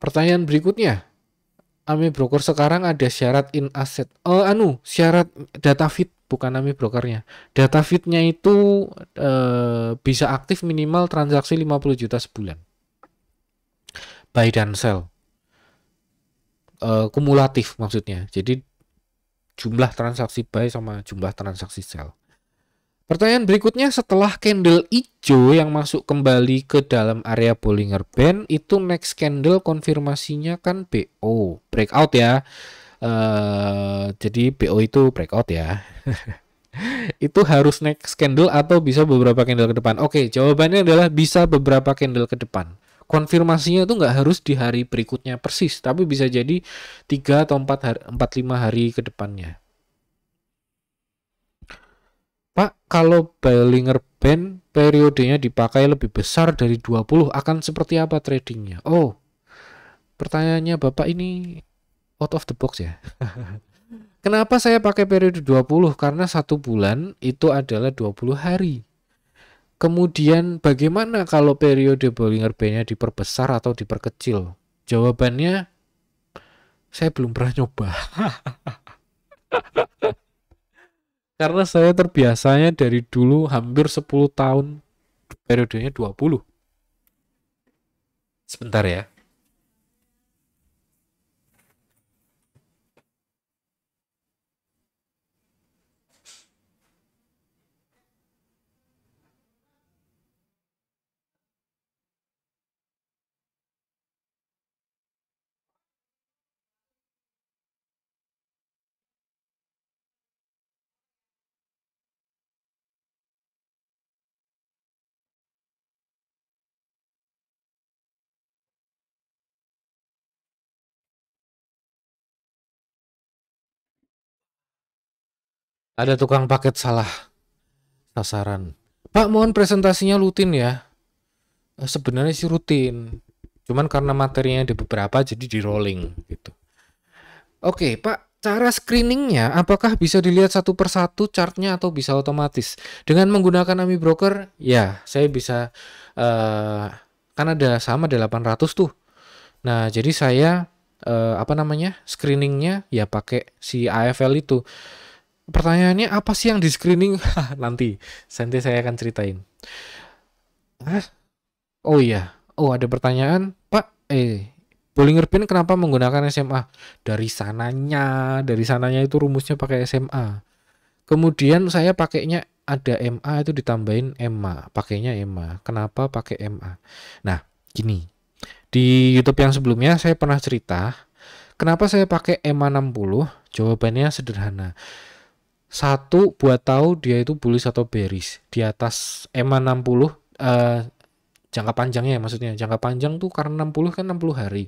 pertanyaan berikutnya Ami broker sekarang ada syarat in asset. Oh, anu, syarat data fit bukan Ami brokernya. Data fitnya itu uh, bisa aktif minimal transaksi 50 juta sebulan. Buy dan sell. Uh, kumulatif maksudnya. Jadi jumlah transaksi buy sama jumlah transaksi sell. Pertanyaan berikutnya, setelah candle hijau yang masuk kembali ke dalam area Bollinger Band, itu next candle konfirmasinya kan BO, breakout ya. Uh, jadi BO itu breakout ya. [LAUGHS] itu harus next candle atau bisa beberapa candle ke depan. Oke, jawabannya adalah bisa beberapa candle ke depan. Konfirmasinya itu nggak harus di hari berikutnya persis, tapi bisa jadi 3 atau 4 hari, 4 5 hari ke depannya. Pak, kalau Bellinger Band periodenya dipakai lebih besar dari 20, akan seperti apa tradingnya? Oh, pertanyaannya Bapak ini out of the box ya. [LAUGHS] Kenapa saya pakai periode 20? Karena satu bulan itu adalah 20 hari. Kemudian bagaimana kalau periode Bollinger Band-nya diperbesar atau diperkecil? Jawabannya, saya belum pernah nyoba. [LAUGHS] Karena saya terbiasanya dari dulu hampir 10 tahun periodenya 20. Sebentar ya. Ada tukang paket salah sasaran. Pak, mohon presentasinya rutin ya. Eh, sebenarnya sih rutin. Cuman karena materinya ada beberapa jadi di rolling gitu. Oke, Pak, cara screeningnya apakah bisa dilihat satu persatu chartnya atau bisa otomatis? Dengan menggunakan Ami Broker, ya, saya bisa uh, kan ada sama ada 800 tuh. Nah, jadi saya uh, apa namanya screeningnya ya pakai si AFL itu pertanyaannya apa sih yang di screening? [LAUGHS] nanti, nanti saya akan ceritain. Hah? Oh iya, oh ada pertanyaan, Pak. Eh, Bollingerpin kenapa menggunakan SMA? Dari sananya, dari sananya itu rumusnya pakai SMA. Kemudian saya pakainya ada MA itu ditambahin MA, pakainya MA. Kenapa pakai MA? Nah, gini. Di YouTube yang sebelumnya saya pernah cerita, kenapa saya pakai MA 60? Jawabannya sederhana satu buat tahu dia itu bullish atau bearish di atas EMA 60 uh, jangka panjangnya ya maksudnya jangka panjang tuh karena 60 kan 60 hari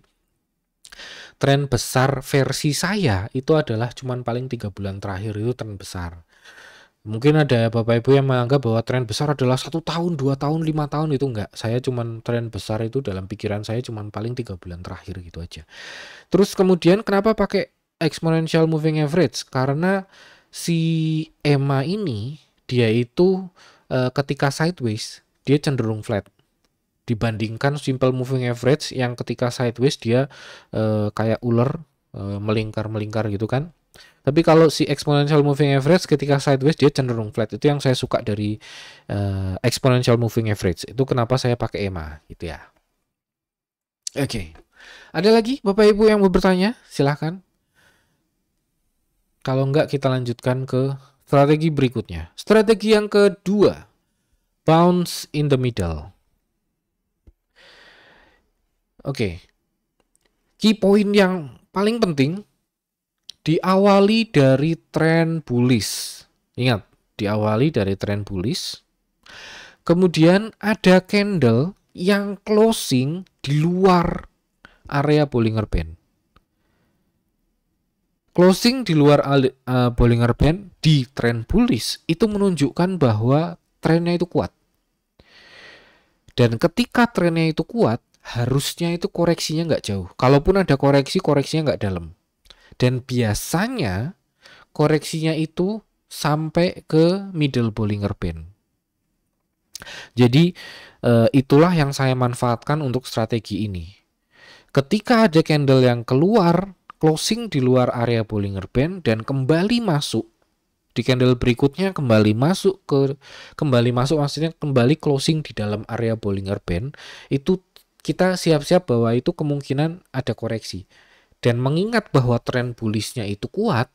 tren besar versi saya itu adalah cuman paling tiga bulan terakhir itu tren besar mungkin ada bapak ibu yang menganggap bahwa tren besar adalah satu tahun dua tahun lima tahun itu enggak saya cuman tren besar itu dalam pikiran saya cuman paling tiga bulan terakhir gitu aja terus kemudian kenapa pakai exponential moving average karena si Emma ini dia itu e, ketika sideways dia cenderung flat dibandingkan simple moving average yang ketika sideways dia e, kayak ular e, eh, melingkar melingkar gitu kan tapi kalau si exponential moving average ketika sideways dia cenderung flat itu yang saya suka dari e, exponential moving average itu kenapa saya pakai EMA gitu ya oke okay. ada lagi bapak ibu yang mau bertanya silahkan kalau enggak kita lanjutkan ke strategi berikutnya. Strategi yang kedua, bounce in the middle. Oke. Okay. Key point yang paling penting diawali dari tren bullish. Ingat, diawali dari tren bullish. Kemudian ada candle yang closing di luar area Bollinger Band. Closing di luar uh, eh, Bollinger Band di tren bullish itu menunjukkan bahwa trennya itu kuat. Dan ketika trennya itu kuat, harusnya itu koreksinya nggak jauh. Kalaupun ada koreksi, koreksinya nggak dalam. Dan biasanya koreksinya itu sampai ke middle Bollinger Band. Jadi eh, itulah yang saya manfaatkan untuk strategi ini. Ketika ada candle yang keluar closing di luar area Bollinger Band dan kembali masuk di candle berikutnya kembali masuk ke kembali masuk maksudnya kembali closing di dalam area Bollinger Band itu kita siap-siap bahwa itu kemungkinan ada koreksi dan mengingat bahwa tren bullishnya itu kuat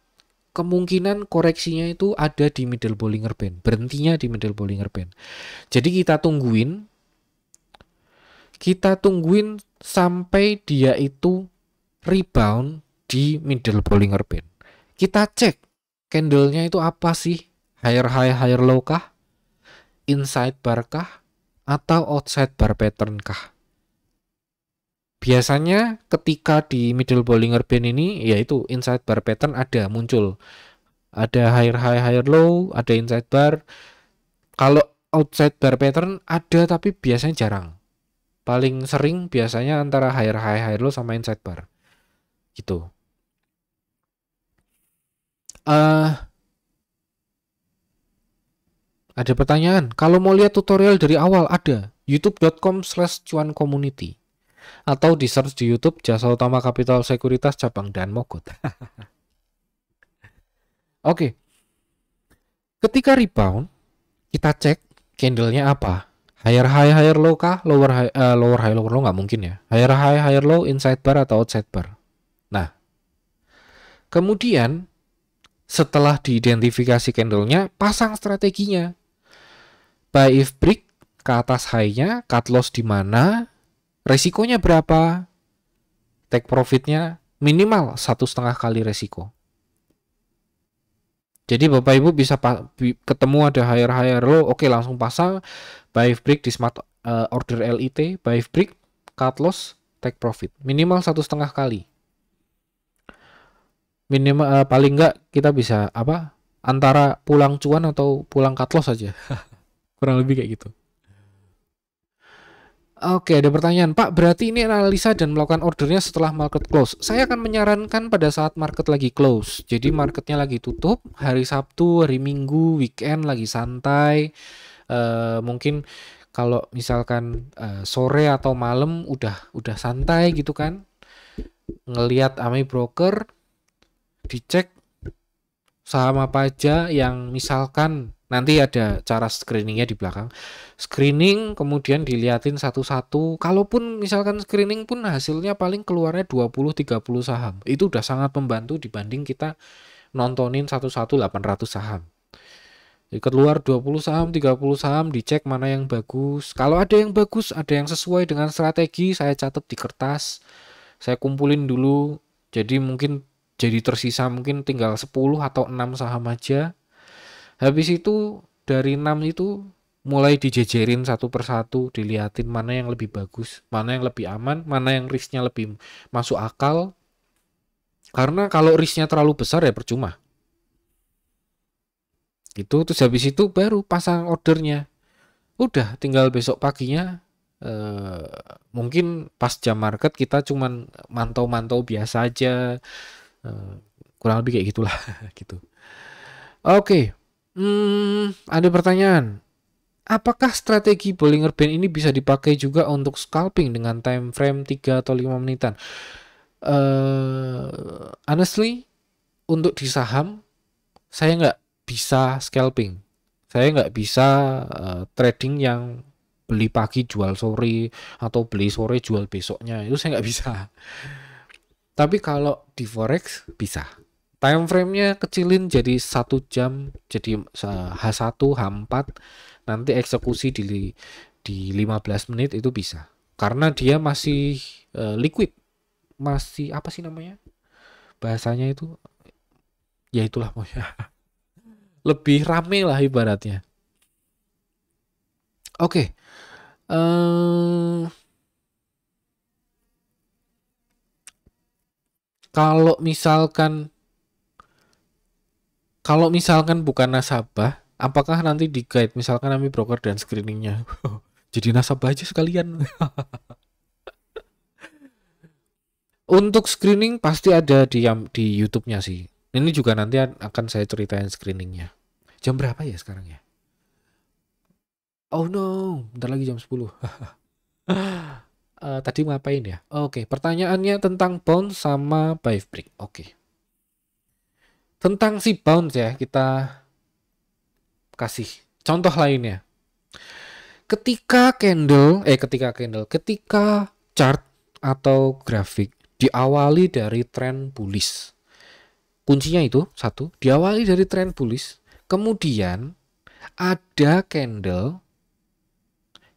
kemungkinan koreksinya itu ada di middle Bollinger Band berhentinya di middle Bollinger Band jadi kita tungguin kita tungguin sampai dia itu rebound di middle Bollinger Band. Kita cek candlenya itu apa sih? Higher high, higher low kah? Inside bar kah? Atau outside bar pattern kah? Biasanya ketika di middle Bollinger Band ini yaitu inside bar pattern ada muncul. Ada higher high, higher low, ada inside bar. Kalau outside bar pattern ada tapi biasanya jarang. Paling sering biasanya antara higher high, higher low sama inside bar. Gitu. Uh, ada pertanyaan, kalau mau lihat tutorial dari awal ada youtube.com slash cuan community atau di search di youtube jasa utama kapital sekuritas cabang dan mogot. [LAUGHS] Oke, ketika rebound kita cek candlenya apa? Higher high higher low kah? Lower high uh, lower high lower low nggak mungkin ya. Higher high higher low inside bar atau outside bar. Nah, kemudian setelah diidentifikasi candlenya, pasang strateginya. Buy if break ke atas high-nya, cut loss di mana, resikonya berapa, take profitnya minimal satu setengah kali resiko. Jadi Bapak Ibu bisa ketemu ada higher higher low, oke langsung pasang buy if break di smart eh, order LIT, buy if break, cut loss, take profit minimal satu setengah kali minimal uh, paling enggak kita bisa apa antara pulang cuan atau pulang cut loss aja [LAUGHS] kurang lebih kayak gitu Oke, ada pertanyaan, Pak. Berarti ini analisa dan melakukan ordernya setelah market close. Saya akan menyarankan pada saat market lagi close. Jadi marketnya lagi tutup, hari Sabtu, hari Minggu, weekend lagi santai. Uh, mungkin kalau misalkan uh, sore atau malam udah udah santai gitu kan. Ngelihat ami broker, dicek saham apa aja yang misalkan nanti ada cara screeningnya di belakang screening kemudian dilihatin satu-satu kalaupun misalkan screening pun hasilnya paling keluarnya 20-30 saham itu udah sangat membantu dibanding kita nontonin satu-satu 800 saham jadi keluar 20 saham 30 saham dicek mana yang bagus kalau ada yang bagus ada yang sesuai dengan strategi saya catat di kertas saya kumpulin dulu jadi mungkin jadi tersisa mungkin tinggal 10 atau 6 saham aja. Habis itu dari 6 itu mulai dijejerin satu persatu, dilihatin mana yang lebih bagus, mana yang lebih aman, mana yang risknya lebih masuk akal. Karena kalau risknya terlalu besar ya percuma. Itu terus habis itu baru pasang ordernya. Udah, tinggal besok paginya eh, mungkin pas jam market kita cuman mantau-mantau biasa aja Eh, kurang lebih kayak gitulah [LAUGHS] gitu oke okay. hmm, ada pertanyaan apakah strategi Bollinger Band ini bisa dipakai juga untuk scalping dengan time frame 3 atau 5 menitan? Uh, honestly, untuk di saham, saya nggak bisa scalping. Saya nggak bisa uh, trading yang beli pagi jual sore atau beli sore jual besoknya. Itu saya nggak bisa. Tapi kalau di forex bisa. Time frame-nya kecilin jadi satu jam, jadi H1, eh, H4, nanti eksekusi di di 15 menit itu bisa. Karena dia masih uh, liquid. Masih apa sih namanya? Bahasanya itu ya itulah pokoknya. [LAUGHS] Lebih rame lah ibaratnya. Oke. Okay. Uh, eh, kalau misalkan kalau misalkan bukan nasabah, apakah nanti di guide misalkan kami broker dan screeningnya? [LAUGHS] Jadi nasabah aja sekalian. [LAUGHS] Untuk screening pasti ada di di YouTube-nya sih. Ini juga nanti akan saya ceritain screeningnya. Jam berapa ya sekarang ya? Oh no, bentar lagi jam 10. [LAUGHS] uh, tadi ngapain ya? Oke, okay. pertanyaannya tentang bounce sama buy break. Oke. Okay. Tentang si bounce ya, kita kasih contoh lainnya. Ketika candle, eh ketika candle, ketika chart atau grafik diawali dari trend bullish. Kuncinya itu satu, diawali dari trend bullish, kemudian ada candle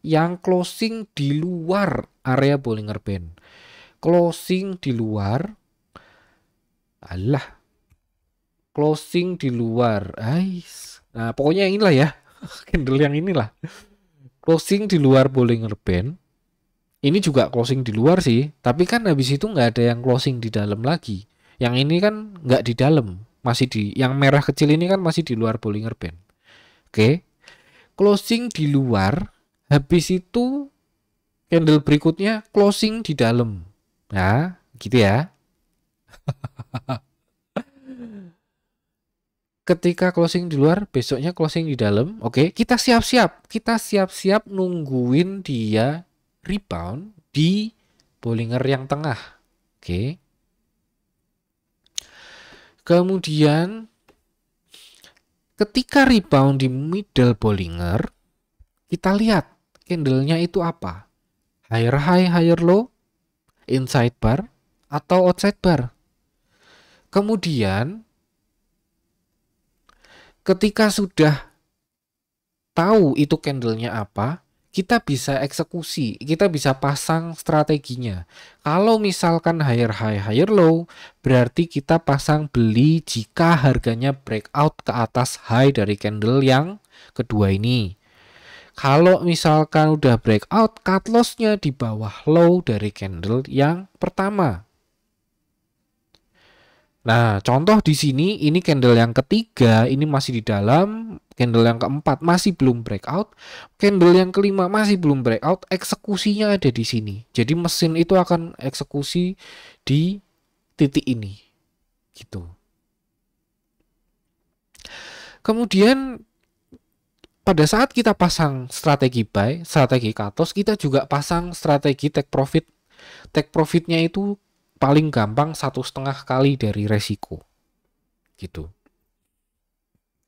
yang closing di luar area Bollinger Band. Closing di luar. Allah. Closing di luar. Ais. Nah, pokoknya yang inilah ya. Candle [LAUGHS] yang inilah. Closing di luar Bollinger Band. Ini juga closing di luar sih, tapi kan habis itu nggak ada yang closing di dalam lagi. Yang ini kan nggak di dalam, masih di yang merah kecil ini kan masih di luar Bollinger Band. Oke. Okay. Closing di luar habis itu candle berikutnya closing di dalam. ya gitu ya. [LAUGHS] Ketika closing di luar, besoknya closing di dalam. Oke, okay. kita siap-siap. Kita siap-siap nungguin dia rebound di Bollinger yang tengah. Oke. Okay. Kemudian ketika rebound di middle Bollinger, kita lihat candlenya itu apa? Higher high, higher low, inside bar, atau outside bar. Kemudian ketika sudah tahu itu candlenya apa, kita bisa eksekusi, kita bisa pasang strateginya. Kalau misalkan higher high, higher low, berarti kita pasang beli jika harganya breakout ke atas high dari candle yang kedua ini. Kalau misalkan udah breakout, cut loss-nya di bawah low dari candle yang pertama. Nah, contoh di sini ini candle yang ketiga, ini masih di dalam, candle yang keempat masih belum breakout, candle yang kelima masih belum breakout, eksekusinya ada di sini. Jadi mesin itu akan eksekusi di titik ini. Gitu. Kemudian pada saat kita pasang strategi buy, strategi katos, kita juga pasang strategi take profit. Take profitnya itu paling gampang satu setengah kali dari resiko, gitu.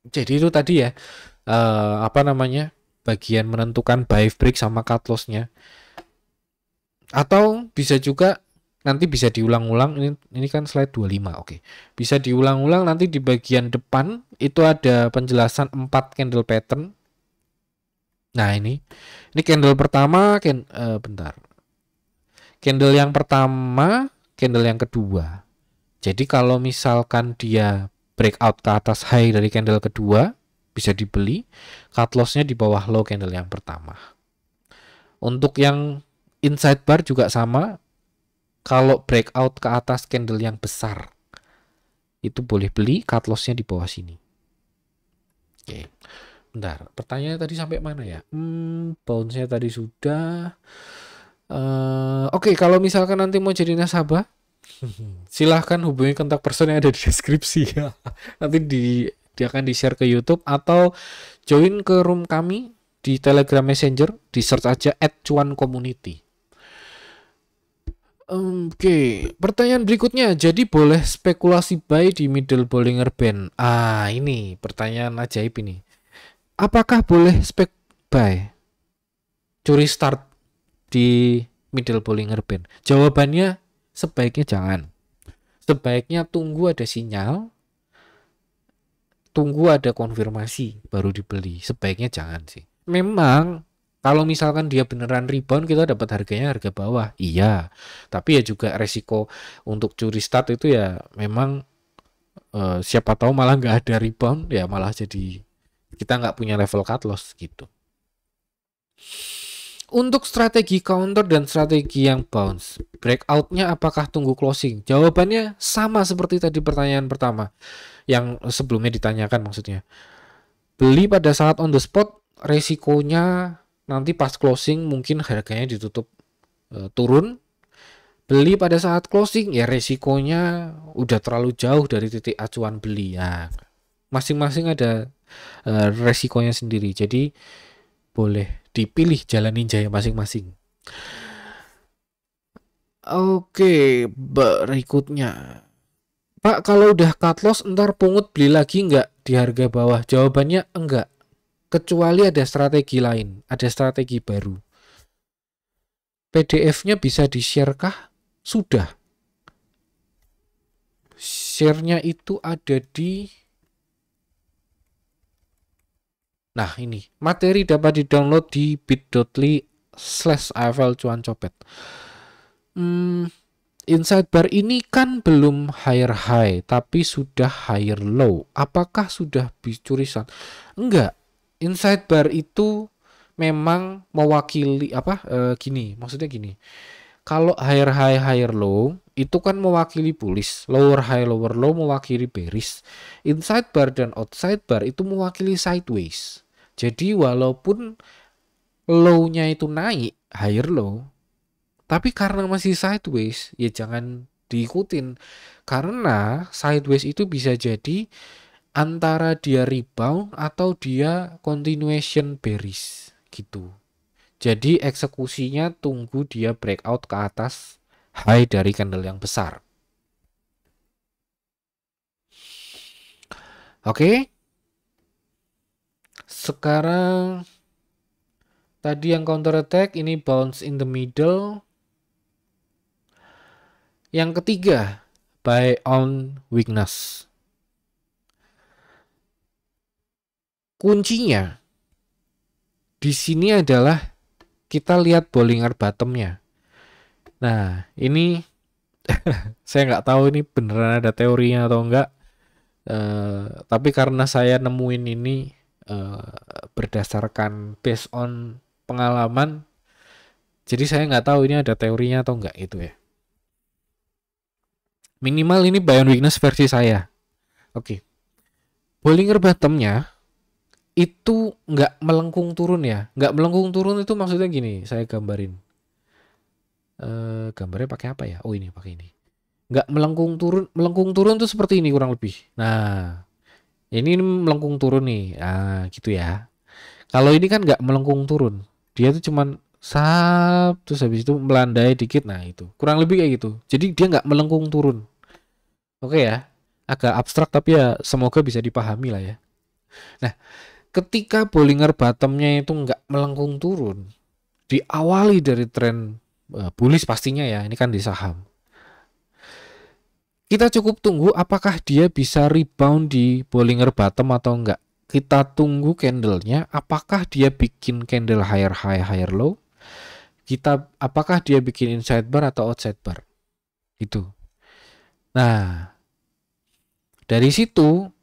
Jadi itu tadi ya, eh, apa namanya, bagian menentukan buy break sama cut lossnya. Atau bisa juga nanti bisa diulang-ulang ini ini kan slide 25 oke okay. bisa diulang-ulang nanti di bagian depan itu ada penjelasan 4 candle pattern Nah ini, ini candle pertama, can, uh, bentar. Candle yang pertama, candle yang kedua. Jadi kalau misalkan dia breakout ke atas high dari candle kedua, bisa dibeli. Cut lossnya di bawah low candle yang pertama. Untuk yang inside bar juga sama. Kalau breakout ke atas candle yang besar, itu boleh beli. Cut lossnya di bawah sini. Oke. Okay bentar pertanyaannya tadi sampai mana ya hmm bounce-nya tadi sudah uh, oke okay, kalau misalkan nanti mau jadi nasabah [LAUGHS] silahkan hubungi kontak person yang ada di deskripsi ya nanti di dia akan di share ke YouTube atau join ke room kami di Telegram Messenger di search aja at cuan community Oke, okay. pertanyaan berikutnya. Jadi boleh spekulasi buy di middle Bollinger Band? Ah, ini pertanyaan ajaib ini apakah boleh spek buy curi start di middle Bollinger Band? Jawabannya sebaiknya jangan. Sebaiknya tunggu ada sinyal, tunggu ada konfirmasi baru dibeli. Sebaiknya jangan sih. Memang kalau misalkan dia beneran rebound kita dapat harganya harga bawah. Iya. Tapi ya juga resiko untuk curi start itu ya memang eh, siapa tahu malah nggak ada rebound ya malah jadi kita nggak punya level cut loss gitu. Untuk strategi counter dan strategi yang bounce, breakoutnya apakah tunggu closing? Jawabannya sama seperti tadi pertanyaan pertama yang sebelumnya ditanyakan maksudnya. Beli pada saat on the spot, resikonya nanti pas closing mungkin harganya ditutup e, turun. Beli pada saat closing ya resikonya udah terlalu jauh dari titik acuan beli ya. Masing-masing ada Eh, resikonya sendiri. Jadi boleh dipilih jalan ninja masing-masing. Oke, berikutnya. Pak, kalau udah cut loss, ntar pungut beli lagi nggak di harga bawah? Jawabannya enggak. Kecuali ada strategi lain, ada strategi baru. PDF-nya bisa di-share kah? Sudah. Share-nya itu ada di Nah ini, materi dapat didownload di bit.ly slash AFL cuan copet. Hmm, Inside bar ini kan belum higher high, tapi sudah higher low. Apakah sudah bicurisan? Enggak. Inside bar itu memang mewakili apa? E, gini, maksudnya gini. Kalau higher high higher low itu kan mewakili bullish, lower high lower low mewakili bearish. Inside bar dan outside bar itu mewakili sideways. Jadi walaupun low-nya itu naik, higher low, tapi karena masih sideways, ya jangan diikutin. Karena sideways itu bisa jadi antara dia rebound atau dia continuation bearish gitu. Jadi eksekusinya tunggu dia breakout ke atas high dari candle yang besar. Oke, sekarang tadi yang counter attack ini bounce in the middle. Yang ketiga, by on weakness. Kuncinya di sini adalah kita lihat Bollinger Bottomnya. Nah, ini [LAUGHS] saya nggak tahu ini beneran ada teorinya atau enggak. Uh, eh, tapi karena saya nemuin ini uh, berdasarkan based on pengalaman. Jadi saya nggak tahu ini ada teorinya atau nggak itu ya. Minimal ini Bion Weakness versi saya. Oke. Okay. Bollinger Bottomnya itu nggak melengkung turun ya. Nggak melengkung turun itu maksudnya gini, saya gambarin. Uh, gambarnya pakai apa ya? Oh ini pakai ini. Nggak melengkung turun, melengkung turun tuh seperti ini kurang lebih. Nah, ini melengkung turun nih, ah gitu ya. Kalau ini kan nggak melengkung turun, dia tuh cuman sap terus habis itu melandai dikit, nah itu kurang lebih kayak gitu. Jadi dia nggak melengkung turun. Oke ya, agak abstrak tapi ya semoga bisa dipahami lah ya. Nah, ketika Bollinger Bottomnya itu nggak melengkung turun, diawali dari tren uh, bullish pastinya ya, ini kan di saham kita cukup tunggu apakah dia bisa rebound di Bollinger Bottom atau enggak. Kita tunggu candlenya, apakah dia bikin candle higher high higher low. Kita apakah dia bikin inside bar atau outside bar. Itu. Nah, dari situ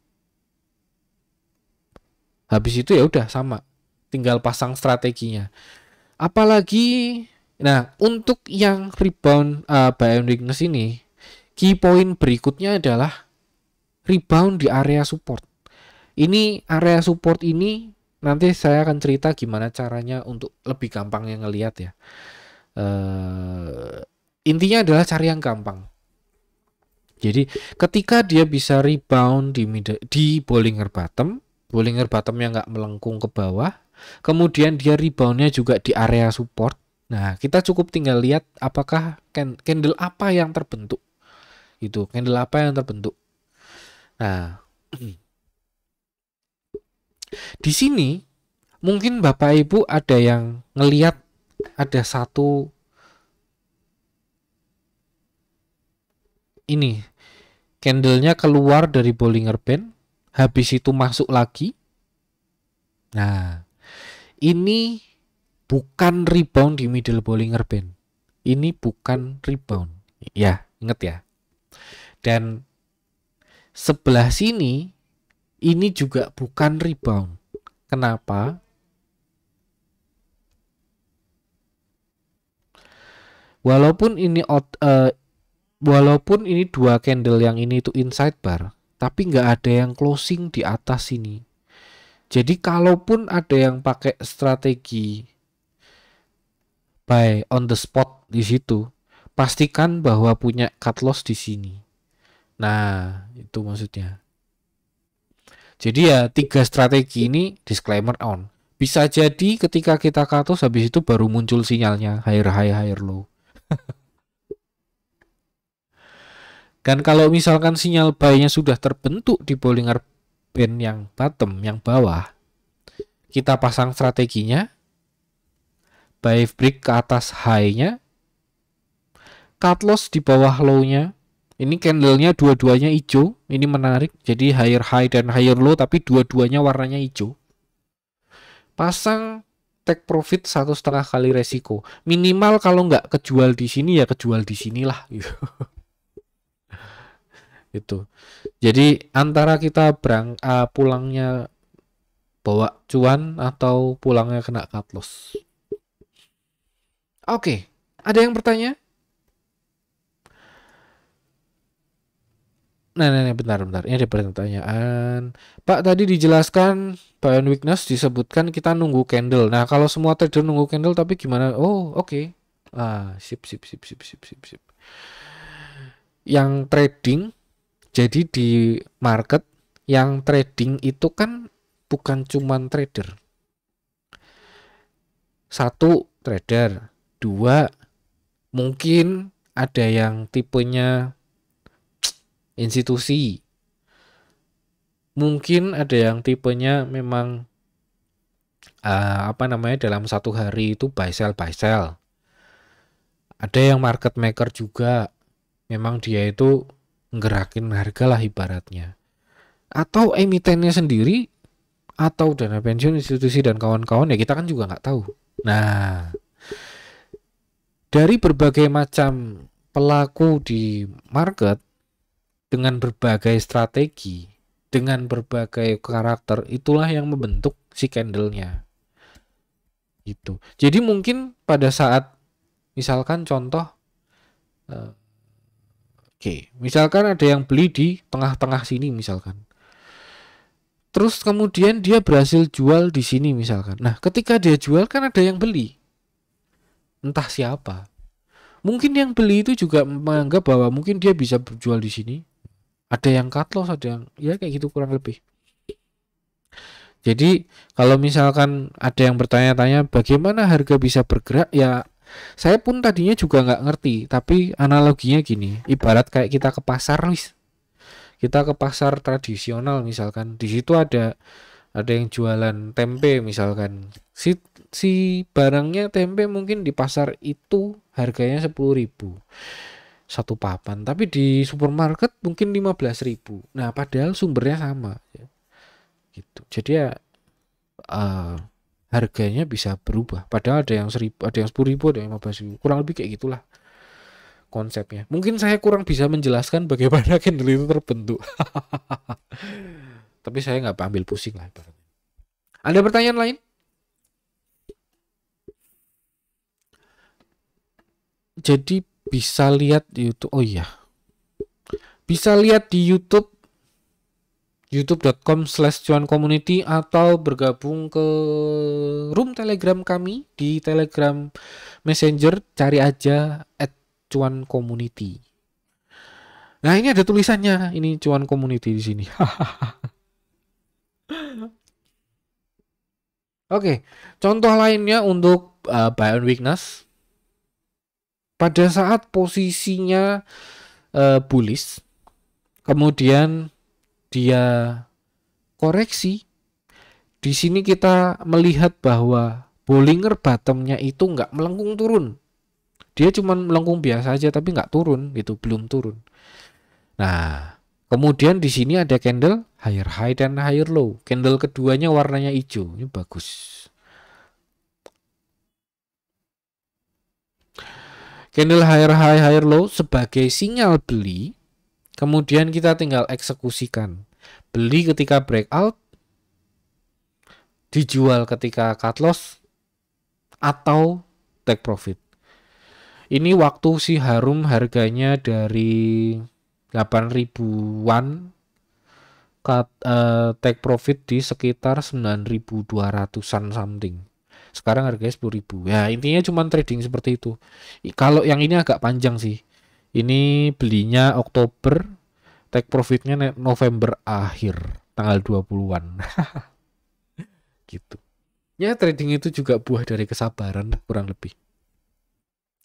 habis itu ya udah sama, tinggal pasang strateginya. Apalagi nah, untuk yang rebound uh, eh, buy and weakness ini Key point berikutnya adalah rebound di area support. Ini area support ini nanti saya akan cerita gimana caranya untuk lebih gampang yang ngelihat ya. Uh, intinya adalah cari yang gampang. Jadi ketika dia bisa rebound di middle, di Bollinger Bottom, Bollinger yang nggak melengkung ke bawah, kemudian dia reboundnya juga di area support. Nah, kita cukup tinggal lihat apakah candle apa yang terbentuk gitu candle apa yang terbentuk nah [CLEARS THROAT] di sini mungkin bapak ibu ada yang ngeliat ada satu ini candlenya keluar dari Bollinger Band habis itu masuk lagi nah ini bukan rebound di middle Bollinger Band ini bukan rebound ya inget ya dan sebelah sini ini juga bukan rebound. Kenapa? Walaupun ini out, uh, walaupun ini dua candle yang ini itu inside bar, tapi nggak ada yang closing di atas sini. Jadi kalaupun ada yang pakai strategi buy on the spot di situ, pastikan bahwa punya cut loss di sini. Nah, itu maksudnya. Jadi ya tiga strategi ini disclaimer on. Bisa jadi ketika kita cut loss habis itu baru muncul sinyalnya higher high higher low. [LAUGHS] Dan kalau misalkan sinyal buy-nya sudah terbentuk di Bollinger Band yang bottom, yang bawah, kita pasang strateginya, buy break ke atas high-nya, cut loss di bawah low-nya. Ini candlenya dua-duanya hijau. Ini menarik. Jadi higher high dan higher low tapi dua-duanya warnanya hijau. Pasang take profit satu setengah kali resiko. Minimal kalau nggak kejual di sini ya kejual di sinilah. Gitu. [LAUGHS] itu. Jadi antara kita berang, uh, pulangnya bawa cuan atau pulangnya kena cut loss. Oke, okay. ada yang bertanya? Nah, nah, nah, bentar, bentar. Ini ada pertanyaan. Pak, tadi dijelaskan buy on weakness disebutkan kita nunggu candle. Nah, kalau semua trader nunggu candle tapi gimana? Oh, oke. Okay. Ah, sip, sip, sip, sip, sip, sip, sip. Yang trading, jadi di market, yang trading itu kan bukan cuman trader. Satu, trader. Dua, mungkin ada yang tipenya institusi. Mungkin ada yang tipenya memang uh, apa namanya dalam satu hari itu buy sell buy sell. Ada yang market maker juga, memang dia itu ngerakin harga lah ibaratnya. Atau emitennya sendiri atau dana pensiun institusi dan kawan-kawan ya kita kan juga nggak tahu. Nah, dari berbagai macam pelaku di market dengan berbagai strategi, dengan berbagai karakter, itulah yang membentuk si candlenya. Gitu. Jadi mungkin pada saat misalkan contoh, eh, oke, okay, misalkan ada yang beli di tengah-tengah sini misalkan. Terus kemudian dia berhasil jual di sini misalkan. Nah, ketika dia jual kan ada yang beli. Entah siapa. Mungkin yang beli itu juga menganggap bahwa mungkin dia bisa berjual di sini ada yang cut loss ada yang ya kayak gitu kurang lebih jadi kalau misalkan ada yang bertanya-tanya bagaimana harga bisa bergerak ya saya pun tadinya juga nggak ngerti tapi analoginya gini ibarat kayak kita ke pasar nih kita ke pasar tradisional misalkan di situ ada ada yang jualan tempe misalkan si si barangnya tempe mungkin di pasar itu harganya sepuluh ribu satu papan tapi di supermarket mungkin 15.000 nah padahal sumbernya sama ya. gitu jadi ya uh, harganya bisa berubah padahal ada yang seribu ada yang sepuluh ada yang lima ribu kurang lebih kayak gitulah konsepnya mungkin saya kurang bisa menjelaskan bagaimana candle itu terbentuk [LAUGHS] tapi saya nggak ambil pusing lah ada pertanyaan lain jadi bisa lihat di YouTube. Oh iya. Bisa lihat di YouTube youtube.com slash cuan community atau bergabung ke room telegram kami di telegram messenger cari aja at cuan community nah ini ada tulisannya ini cuan community di sini [LAUGHS] oke contoh lainnya untuk uh, buy on weakness pada saat posisinya uh, bullish, kemudian dia koreksi, di sini kita melihat bahwa Bollinger bottomnya itu nggak melengkung turun. Dia cuma melengkung biasa aja tapi nggak turun gitu, belum turun. Nah, kemudian di sini ada candle higher high dan higher low. Candle keduanya warnanya hijau, ini bagus. candle higher high higher low sebagai sinyal beli kemudian kita tinggal eksekusikan beli ketika breakout dijual ketika cut loss atau take profit ini waktu si harum harganya dari 8000-an cut, uh, take profit di sekitar 9200-an something sekarang harganya sepuluh ribu ya intinya cuma trading seperti itu kalau yang ini agak panjang sih ini belinya Oktober take profitnya November akhir tanggal 20-an [LAUGHS] gitu ya trading itu juga buah dari kesabaran kurang lebih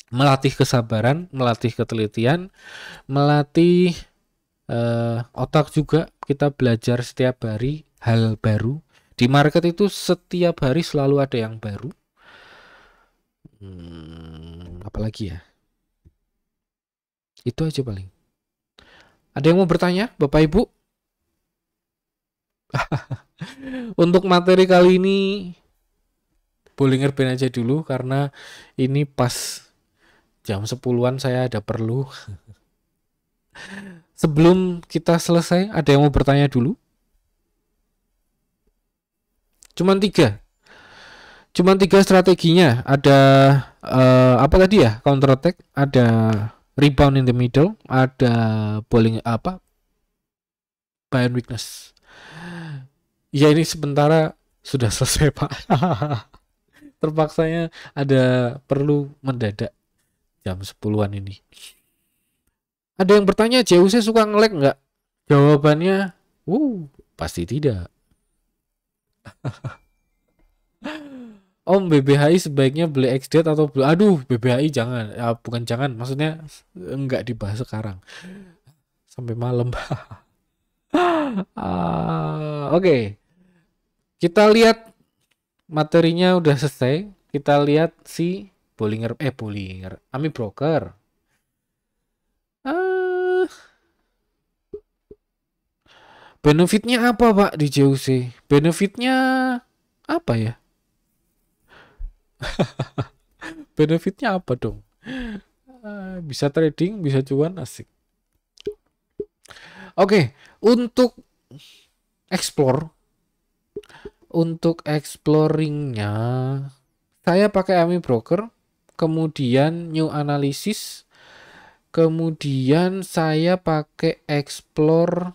melatih kesabaran melatih ketelitian melatih eh, otak juga kita belajar setiap hari hal baru di market itu setiap hari selalu ada yang baru. Hmm, apalagi ya? Itu aja paling. Ada yang mau bertanya, Bapak Ibu? [LAUGHS] Untuk materi kali ini Bullinger Band aja dulu karena ini pas jam 10-an saya ada perlu. [LAUGHS] Sebelum kita selesai, ada yang mau bertanya dulu? Cuman tiga. Cuman tiga strateginya. Ada uh, apa tadi ya? Counter attack, ada rebound in the middle, ada bowling apa? Bayern weakness. Ya ini sementara sudah [LAUGHS] selesai pak. Terpaksanya ada perlu mendadak jam sepuluhan ini. Ada yang bertanya JUC suka ngelek nggak? Jawabannya, wuh, pasti tidak. Om BBHI sebaiknya beli XD atau beli aduh BBHI jangan ya, bukan jangan maksudnya enggak dibahas sekarang sampai malam uh, [LAUGHS] oke okay. kita lihat materinya udah selesai kita lihat si Bollinger eh Bollinger Ami Broker Benefitnya apa Pak di JOC? Benefitnya apa ya? [LAUGHS] Benefitnya apa dong? Ah, bisa trading, bisa cuan, asik. Oke, okay, untuk explore, untuk exploringnya, saya pakai Ami Broker, kemudian new analysis, kemudian saya pakai explore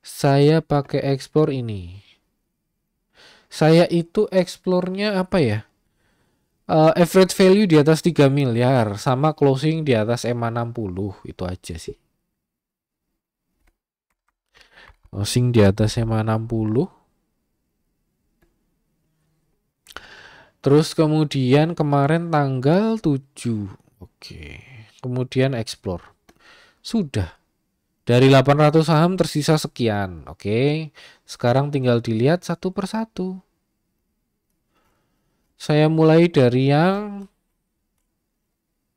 saya pakai explore ini. Saya itu explore-nya apa ya? Uh, average value di atas 3 miliar sama closing di atas EMA 60 itu aja sih. Closing di atas EMA 60 Terus kemudian kemarin tanggal 7. Oke. Kemudian explore. Sudah. Dari 800 saham tersisa sekian. Oke. Sekarang tinggal dilihat satu persatu. Saya mulai dari yang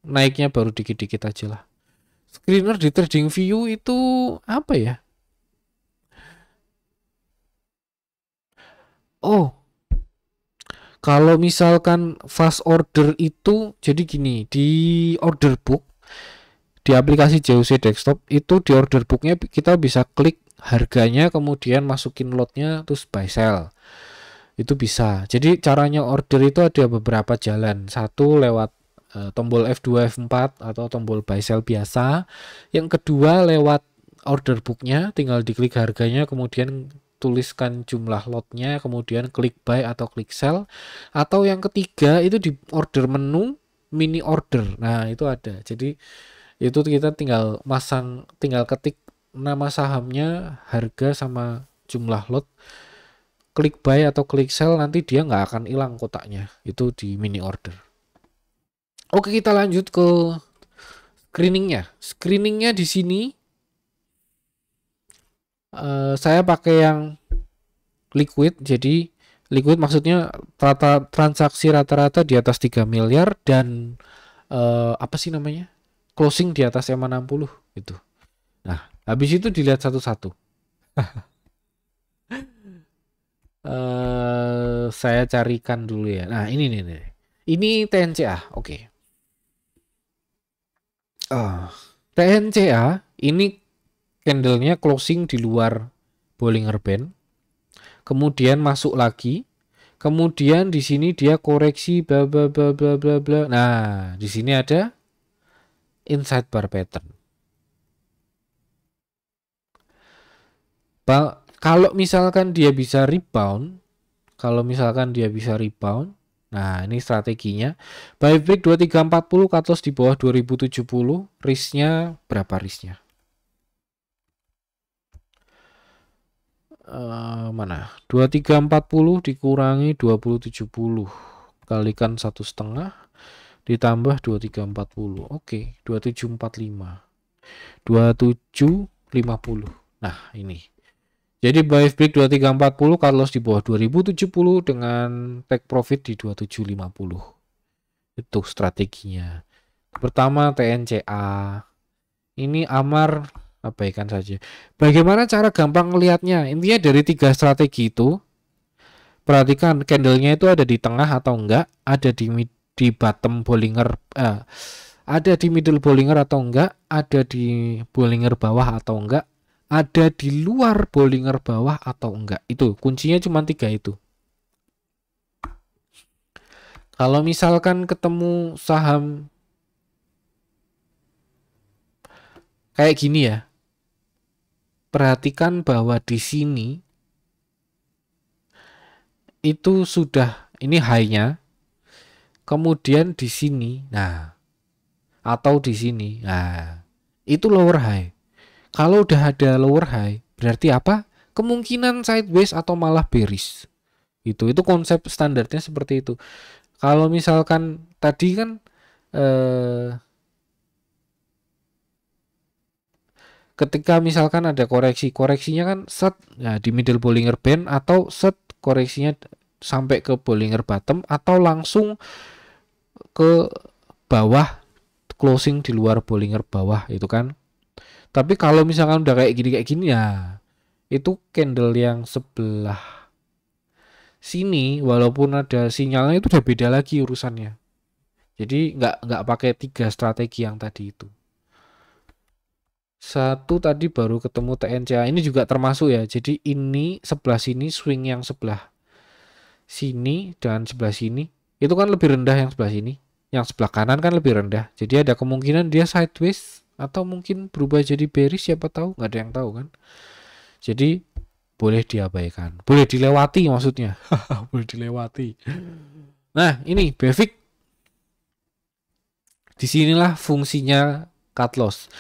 naiknya baru dikit-dikit aja lah. Screener di trading view itu apa ya? Oh, kalau misalkan fast order itu jadi gini, di order book di aplikasi JOC desktop itu di order booknya kita bisa klik harganya kemudian masukin lotnya terus buy sell itu bisa jadi caranya order itu ada beberapa jalan satu lewat e, tombol F2 F4 atau tombol buy sell biasa yang kedua lewat order booknya tinggal diklik harganya kemudian tuliskan jumlah lotnya, kemudian klik buy atau klik sell. Atau yang ketiga itu di order menu mini order. Nah, itu ada. Jadi itu kita tinggal masang tinggal ketik nama sahamnya, harga sama jumlah lot. Klik buy atau klik sell nanti dia nggak akan hilang kotaknya. Itu di mini order. Oke, kita lanjut ke screeningnya. Screeningnya di sini Eh, saya pakai yang liquid jadi liquid maksudnya rata transaksi rata-rata di atas 3 miliar dan uh, apa sih namanya closing di atas M60 itu. nah habis itu dilihat satu-satu uh, [LAUGHS] saya carikan dulu ya nah ini nih, ini, ah. ini TNCA oke okay. uh, TNCA ini candlenya closing di luar Bollinger Band. Kemudian masuk lagi. Kemudian di sini dia koreksi bla bla bla bla bla bla. Nah, di sini ada inside bar pattern. Ba kalau misalkan dia bisa rebound, kalau misalkan dia bisa rebound, nah ini strateginya. Buy break 2340 katos di bawah 2070, risknya berapa risknya? Eh, mana 2340 dikurangi 2070 kalikan satu setengah ditambah 2340 oke okay, 2745 2750 nah ini jadi buy break 2340 Carlos di bawah 2070 dengan take profit di 2750 itu strateginya pertama TNCA ini Amar abaikan saja. Bagaimana cara gampang melihatnya? Intinya dari tiga strategi itu, perhatikan candlenya itu ada di tengah atau enggak, ada di mid, di bottom Bollinger, eh, ada di middle Bollinger atau enggak, ada di Bollinger bawah atau enggak, ada di luar Bollinger bawah atau enggak. Itu kuncinya cuma tiga itu. Kalau misalkan ketemu saham kayak gini ya perhatikan bahwa di sini itu sudah ini high-nya. Kemudian di sini, nah atau di sini, nah itu lower high. Kalau udah ada lower high, berarti apa? Kemungkinan sideways atau malah bearish. Itu itu konsep standarnya seperti itu. Kalau misalkan tadi kan eh ketika misalkan ada koreksi koreksinya kan set nah, di middle Bollinger Band atau set koreksinya sampai ke Bollinger Bottom atau langsung ke bawah closing di luar Bollinger bawah itu kan tapi kalau misalkan udah kayak gini kayak gini ya itu candle yang sebelah sini walaupun ada sinyalnya itu udah beda lagi urusannya jadi nggak nggak pakai tiga strategi yang tadi itu satu tadi baru ketemu TNC ini juga termasuk ya jadi ini sebelah sini swing yang sebelah sini dan sebelah sini itu kan lebih rendah yang sebelah sini yang sebelah kanan kan lebih rendah jadi ada kemungkinan dia sideways atau mungkin berubah jadi bearish siapa tahu nggak ada yang tahu kan jadi boleh diabaikan boleh dilewati maksudnya [LAUGHS] boleh dilewati nah ini Befik disinilah fungsinya cut loss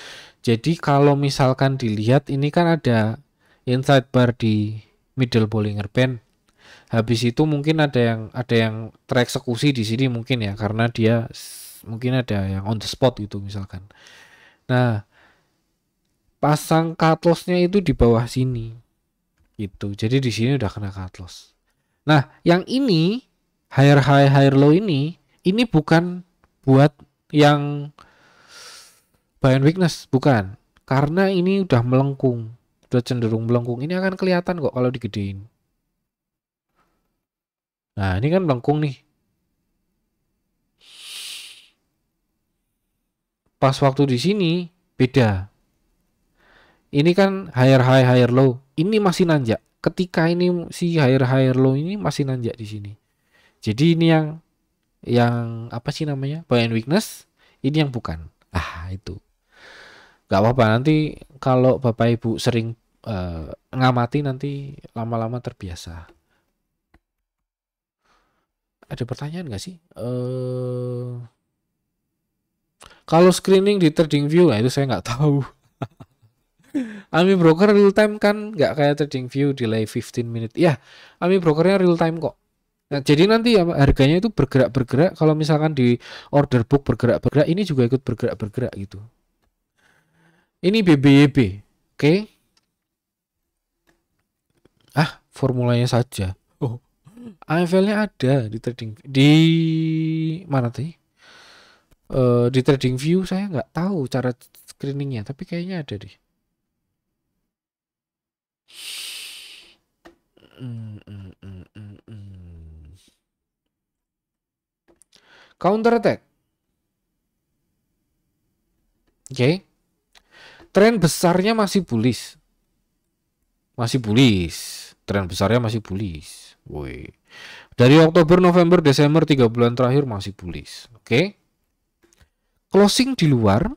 jadi kalau misalkan dilihat ini kan ada inside bar di middle Bollinger Band. Habis itu mungkin ada yang ada yang tereksekusi di sini mungkin ya karena dia mungkin ada yang on the spot gitu misalkan. Nah, pasang katlosnya itu di bawah sini. Gitu. Jadi di sini udah kena katlos. Nah, yang ini higher high higher low ini ini bukan buat yang Bayang weakness bukan, karena ini udah melengkung, udah cenderung melengkung. Ini akan kelihatan kok kalau digedein. Nah, ini kan melengkung nih. Pas waktu di sini beda. Ini kan higher high higher low. Ini masih nanjak. Ketika ini si higher higher low ini masih nanjak di sini. Jadi ini yang yang apa sih namanya? Buy and weakness, ini yang bukan. Ah, itu nggak apa-apa nanti kalau bapak ibu sering uh, ngamati nanti lama-lama terbiasa ada pertanyaan nggak sih uh, kalau screening di trading view lah itu saya nggak tahu [LAUGHS] Ami broker real time kan nggak kayak trading view delay 15 menit ya Ami brokernya real time kok Nah, jadi nanti ya harganya itu bergerak-bergerak. Kalau misalkan di order book bergerak-bergerak, ini juga ikut bergerak-bergerak gitu. Ini BBYB, e oke? Okay? Ah, formulanya saja. Oh, AFL-nya ada di trading di mana tadi? Uh, di trading view saya nggak tahu cara screeningnya, tapi kayaknya ada deh. Counter attack. Oke. Okay tren besarnya masih bullish. Masih bullish. Tren besarnya masih bullish. Woi. Dari Oktober, November, Desember 3 bulan terakhir masih bullish. Oke. Okay? Closing di luar.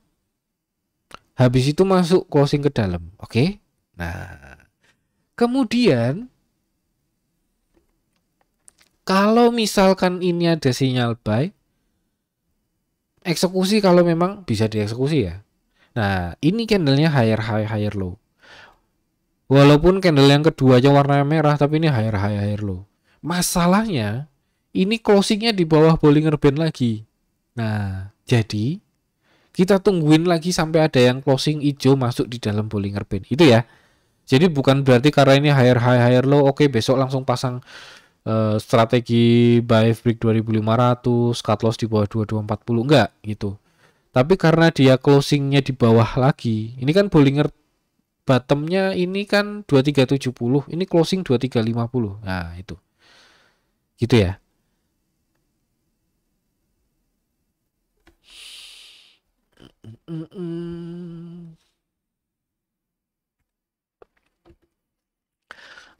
Habis itu masuk closing ke dalam. Oke. Okay? Nah, kemudian kalau misalkan ini ada sinyal buy, eksekusi kalau memang bisa dieksekusi ya. Nah, ini candlenya higher high higher low. Walaupun candle yang kedua aja warnanya merah, tapi ini higher high higher low. Masalahnya, ini closingnya di bawah Bollinger Band lagi. Nah, jadi kita tungguin lagi sampai ada yang closing hijau masuk di dalam Bollinger Band. Itu ya. Jadi bukan berarti karena ini higher high higher low, oke okay, besok langsung pasang uh, strategi buy break 2500, cut loss di bawah 2240 enggak gitu. Tapi karena dia closingnya di bawah lagi, ini kan Bollinger bottomnya ini kan 2370, ini closing 2350. Nah, itu. Gitu ya.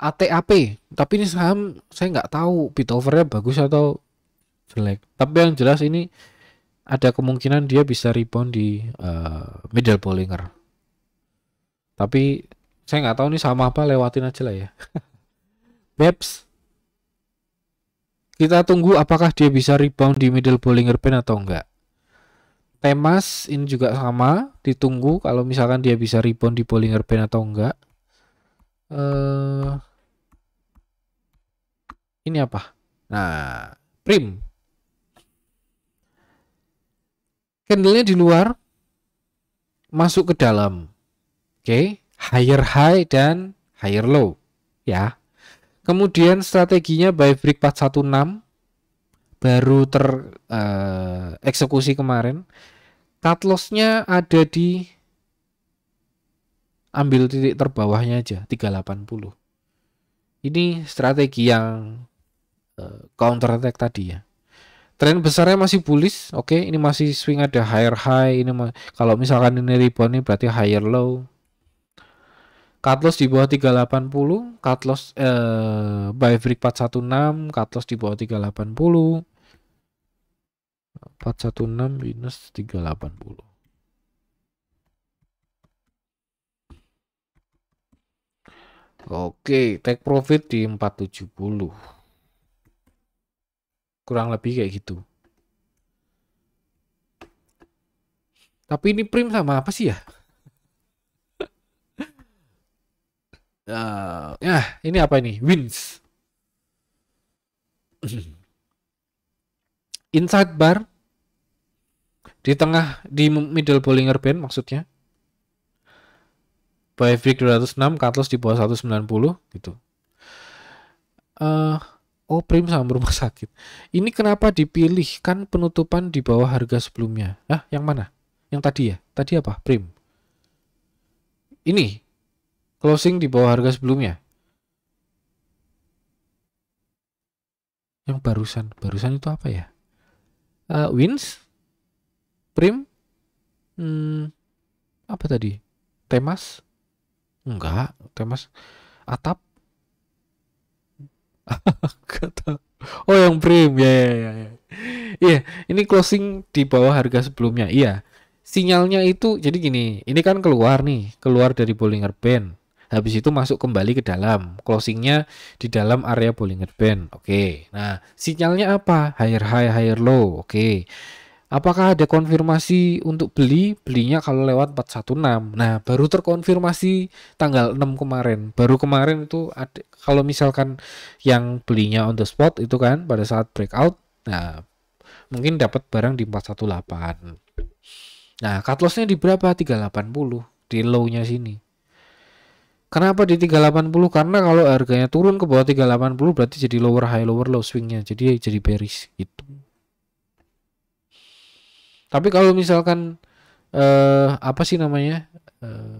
ATAP tapi ini saham saya nggak tahu overnya bagus atau jelek tapi yang jelas ini ada kemungkinan dia bisa rebound di uh, middle bowlinger. Tapi saya nggak tahu nih sama apa lewatin aja lah ya. [LAUGHS] Babs, kita tunggu apakah dia bisa rebound di middle bowlinger pen atau enggak. Temas ini juga sama, ditunggu kalau misalkan dia bisa rebound di bowlinger pen atau enggak. Uh, eh, ini apa? Nah, prim candlenya di luar masuk ke dalam. Oke, okay? higher high dan higher low ya. Kemudian strateginya by break 416 baru tereksekusi eh, uh, kemarin. Cut Lossnya ada di ambil titik terbawahnya aja 380. Ini strategi yang uh, counter attack tadi ya. Tren besarnya masih bullish, oke. Okay, ini masih swing ada higher high. Ini kalau misalkan ini rebound ini berarti higher low. Cut loss di bawah 380, cut loss eh, buy break 416, cut loss di bawah 380. 416 minus 380. Oke, take profit di 470 kurang lebih kayak gitu tapi ini prim sama apa sih ya uh, [LAUGHS] ya ini apa ini wins [CLEARS THROAT] inside bar di tengah di middle Bollinger Band maksudnya by break 206 Cutlass di bawah 190 gitu uh, Oh, prim sama rumah sakit. Ini kenapa dipilih? Kan penutupan di bawah harga sebelumnya. Ah, yang mana? Yang tadi ya? Tadi apa? Prim. Ini. Closing di bawah harga sebelumnya. Yang barusan. Barusan itu apa ya? Uh, wins? Prim? Hmm, apa tadi? Temas? Enggak, Temas. Atap? [LAUGHS] yang prim. Ya, ya, ya, ya. Iya, ini closing di bawah harga sebelumnya. Iya. Sinyalnya itu jadi gini, ini kan keluar nih, keluar dari Bollinger Band. Habis itu masuk kembali ke dalam, closingnya di dalam area Bollinger Band. Oke. Okay. Nah, sinyalnya apa? Higher high, higher low. Oke. Okay Apakah ada konfirmasi untuk beli? Belinya kalau lewat 416. Nah, baru terkonfirmasi tanggal 6 kemarin. Baru kemarin itu ada, kalau misalkan yang belinya on the spot itu kan pada saat breakout, nah mungkin dapat barang di 418. Nah, cut loss-nya di berapa? 380 di low-nya sini. Kenapa di 380? Karena kalau harganya turun ke bawah 380 berarti jadi lower high lower low swing-nya. Jadi jadi bearish gitu. Tapi kalau misalkan eh, apa sih namanya? Eh,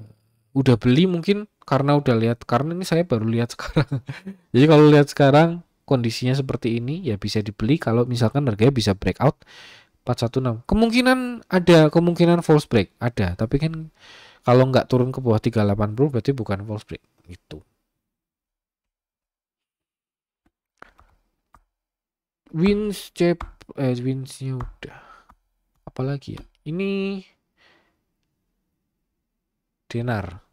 udah beli mungkin karena udah lihat karena ini saya baru lihat [LAUGHS] sekarang. Jadi kalau lihat sekarang kondisinya seperti ini ya bisa dibeli kalau misalkan harganya bisa breakout 416. Kemungkinan ada kemungkinan false break ada, tapi kan kalau nggak turun ke bawah 380 berarti bukan false break itu. Wins cep eh winsnya udah apalagi ya ini dinar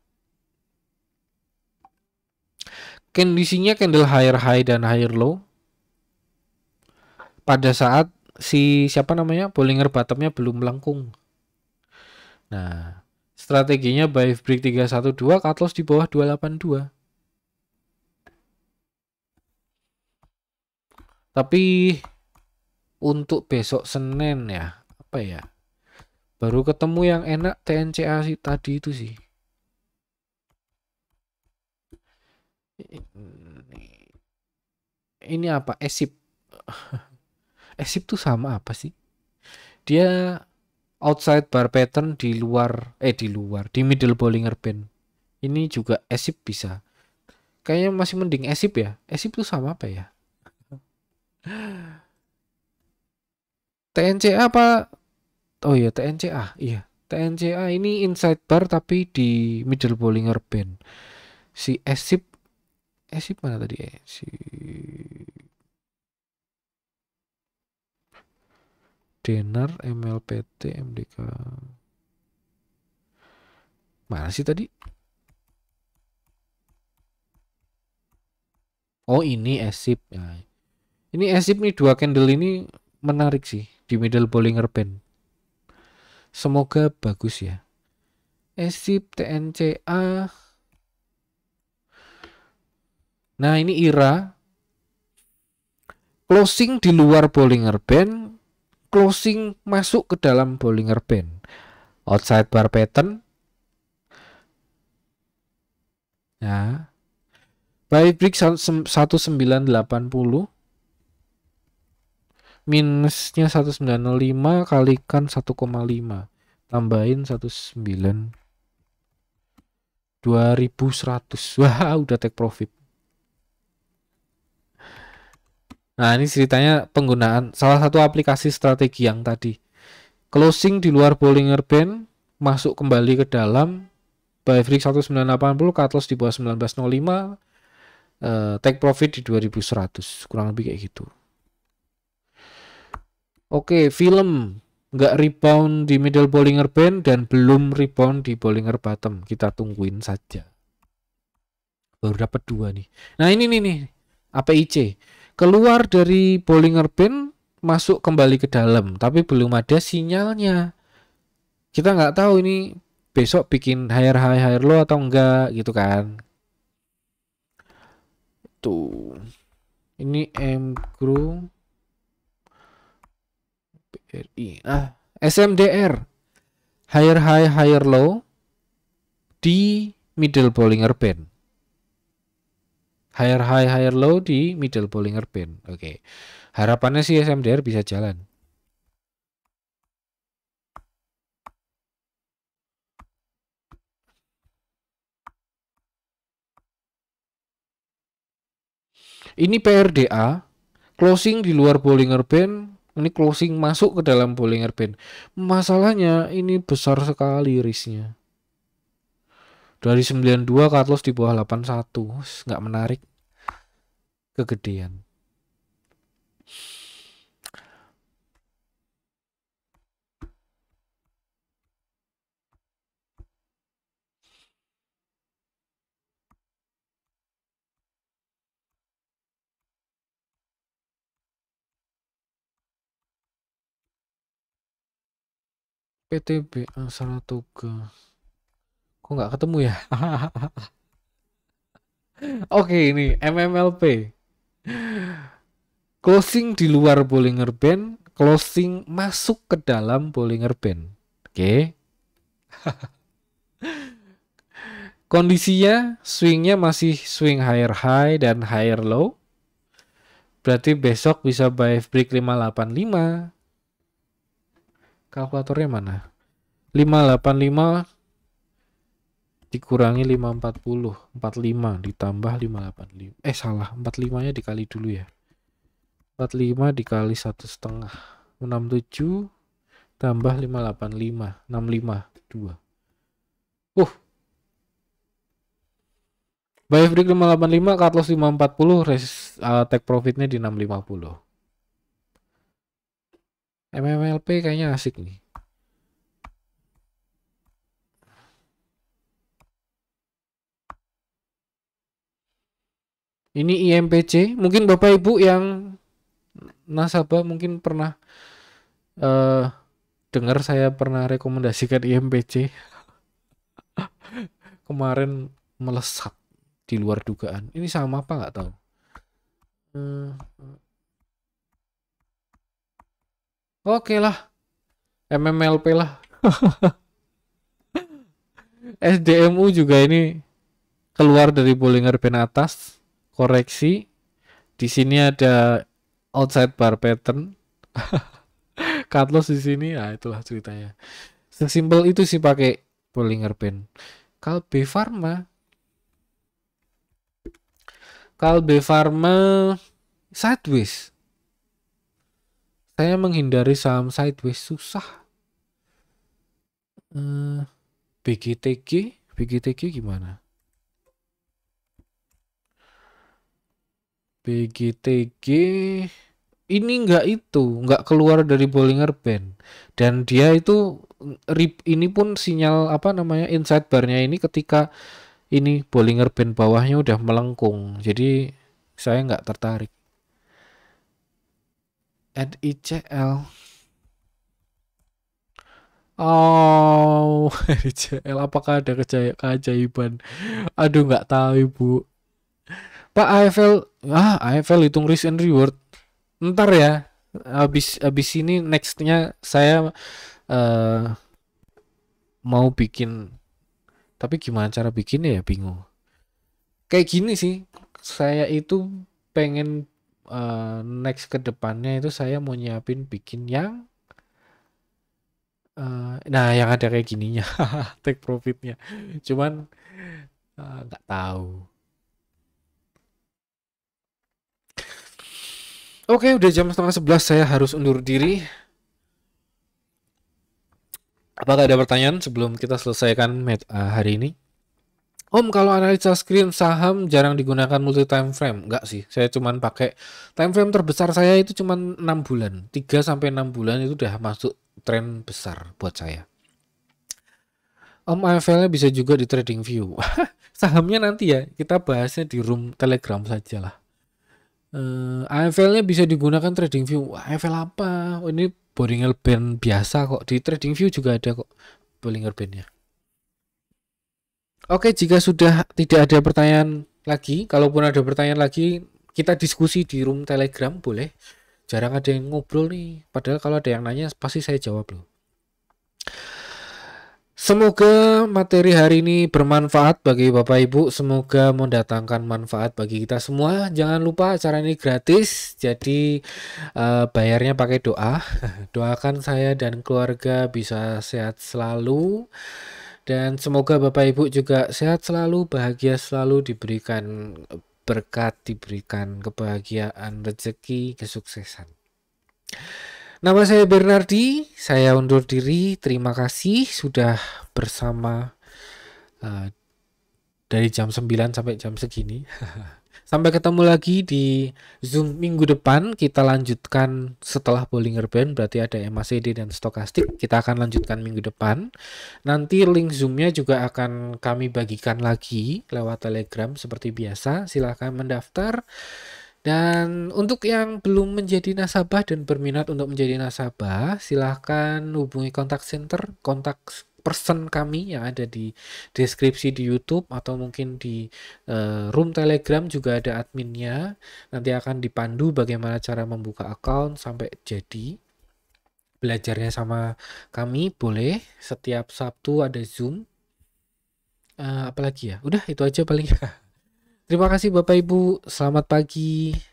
kondisinya candle higher high dan higher low pada saat si siapa namanya Bollinger Bottomnya belum melengkung nah strateginya buy break 312 cut loss di bawah 282 tapi untuk besok Senin ya apa ya baru ketemu yang enak TNCA sih tadi itu sih ini apa esip [LAUGHS] esip tuh sama apa sih dia outside bar pattern di luar eh di luar di middle bollinger band ini juga esip bisa kayaknya masih mending esip ya esip tuh sama apa ya TNCA apa oh iya TNCA iya TNCA ini inside bar tapi di middle bowlinger band si Esip Esip mana tadi eh si Denar MLPT MDK mana sih tadi Oh ini Esip nah, ini Esip nih dua candle ini menarik sih di middle bowlinger band Semoga bagus ya. Esip TNCA. Nah, ini Ira. Closing di luar Bollinger Band, closing masuk ke dalam Bollinger Band. Outside bar pattern. Nah. By Brick 1980 minusnya 195 kalikan 1,5 tambahin 19 2100 [LAUGHS] wah udah take profit nah ini ceritanya penggunaan salah satu aplikasi strategi yang tadi closing di luar Bollinger Band masuk kembali ke dalam buy break 1980 cut loss di bawah 1905 eh, take profit di 2100 kurang lebih kayak gitu Oke, film nggak rebound di middle bollinger band dan belum rebound di bollinger bottom. Kita tungguin saja. Baru dapat dua nih. Nah ini nih nih APIC keluar dari bollinger band masuk kembali ke dalam tapi belum ada sinyalnya. Kita nggak tahu ini besok bikin higher high hire low atau enggak gitu kan. Tuh. Ini M crew RI. Ah, SMDR. Higher high, higher low di middle Bollinger Band. Higher high, higher low di middle Bollinger Band. Oke. Okay. Harapannya sih SMDR bisa jalan. Ini PRDA closing di luar Bollinger Band ini closing masuk ke dalam Bollinger Band. Masalahnya ini besar sekali risknya. Dari 92 Carlos di bawah 81. Nggak menarik. Kegedean. PTB tugas, Kok nggak ketemu ya? [LAUGHS] Oke ini MMLP. Closing di luar Bollinger Band, closing masuk ke dalam Bollinger Band. Oke. Okay. [LAUGHS] Kondisinya swingnya masih swing higher high dan higher low. Berarti besok bisa buy break 585, Kalkulatornya mana? 585 dikurangi 540. 45 ditambah 585. Eh salah, 45-nya dikali dulu ya. 45 dikali satu setengah. 67 tambah 585. 652. Uh, Buy break 585, cut loss 540, res, uh, take profitnya di 650. MMLP kayaknya asik nih. Ini IMPC, mungkin Bapak Ibu yang nasabah mungkin pernah uh, dengar saya pernah rekomendasikan IMPC. [LAUGHS] Kemarin melesat di luar dugaan. Ini sama apa nggak tahu. Hmm. Oke lah. MMLP lah. SDMU [LAUGHS] juga ini keluar dari Bollinger Band atas. Koreksi. Di sini ada outside bar pattern. [LAUGHS] Cutloss di sini, nah itulah ceritanya. Sesimpel itu sih pakai Bollinger Band. Kalbe Pharma. Kalbe Pharma sideways saya menghindari saham sideways susah. Hmm, eh, BGTG, BGTG gimana? BGTG ini nggak itu, nggak keluar dari Bollinger Band dan dia itu rip ini pun sinyal apa namanya inside barnya ini ketika ini Bollinger Band bawahnya udah melengkung, jadi saya nggak tertarik. NICL Oh, [LAUGHS] ICL apakah ada keajaiban? Aduh nggak tahu ibu. Pak AFL, ah AFL hitung risk and reward. Ntar ya, habis habis ini nextnya saya uh, mau bikin, tapi gimana cara bikinnya ya bingung. Kayak gini sih, saya itu pengen uh, next ke depannya itu saya mau nyiapin bikin yang uh, nah yang ada kayak gininya [LAUGHS] take profitnya cuman eh, nggak uh, tahu oke okay, udah jam setengah sebelas saya harus undur diri apakah ada pertanyaan sebelum kita selesaikan hari ini Om kalau analisa screen saham jarang digunakan multi time frame. Enggak sih, saya cuman pakai time frame terbesar saya itu cuman 6 bulan. 3 sampai 6 bulan itu udah masuk tren besar buat saya. Om AFL-nya bisa juga di trading view. [LAUGHS] Sahamnya nanti ya, kita bahasnya di room Telegram sajalah. Uh, eh, AFL-nya bisa digunakan trading view. AFL apa? Oh, ini Bollinger Band biasa kok. Di trading view juga ada kok Bollinger Band-nya. Oke, jika sudah tidak ada pertanyaan lagi, kalaupun ada pertanyaan lagi, kita diskusi di room Telegram boleh. Jarang ada yang ngobrol nih, padahal kalau ada yang nanya pasti saya jawab loh. Semoga materi hari ini bermanfaat bagi Bapak Ibu. Semoga mendatangkan manfaat bagi kita semua. Jangan lupa acara ini gratis, jadi uh, bayarnya pakai doa. [LAUGHS] Doakan saya dan keluarga bisa sehat selalu. Dan semoga Bapak Ibu juga sehat selalu, bahagia selalu, diberikan berkat, diberikan kebahagiaan, rezeki, kesuksesan. Nama saya Bernardi, saya undur diri. Terima kasih sudah bersama uh, dari jam 9 sampai jam segini. [LAUGHS] Sampai ketemu lagi di Zoom minggu depan. Kita lanjutkan setelah Bollinger Band, berarti ada MACD dan stokastik. Kita akan lanjutkan minggu depan. Nanti link zoomnya juga akan kami bagikan lagi lewat Telegram seperti biasa. Silahkan mendaftar. Dan untuk yang belum menjadi nasabah dan berminat untuk menjadi nasabah, silahkan hubungi kontak center, kontak person kami yang ada di deskripsi di YouTube atau mungkin di uh, room Telegram juga ada adminnya. Nanti akan dipandu bagaimana cara membuka account sampai jadi. Belajarnya sama kami boleh setiap Sabtu ada Zoom. Uh, eh, apalagi ya? Udah itu aja paling. [LAUGHS] Terima kasih Bapak Ibu. Selamat pagi.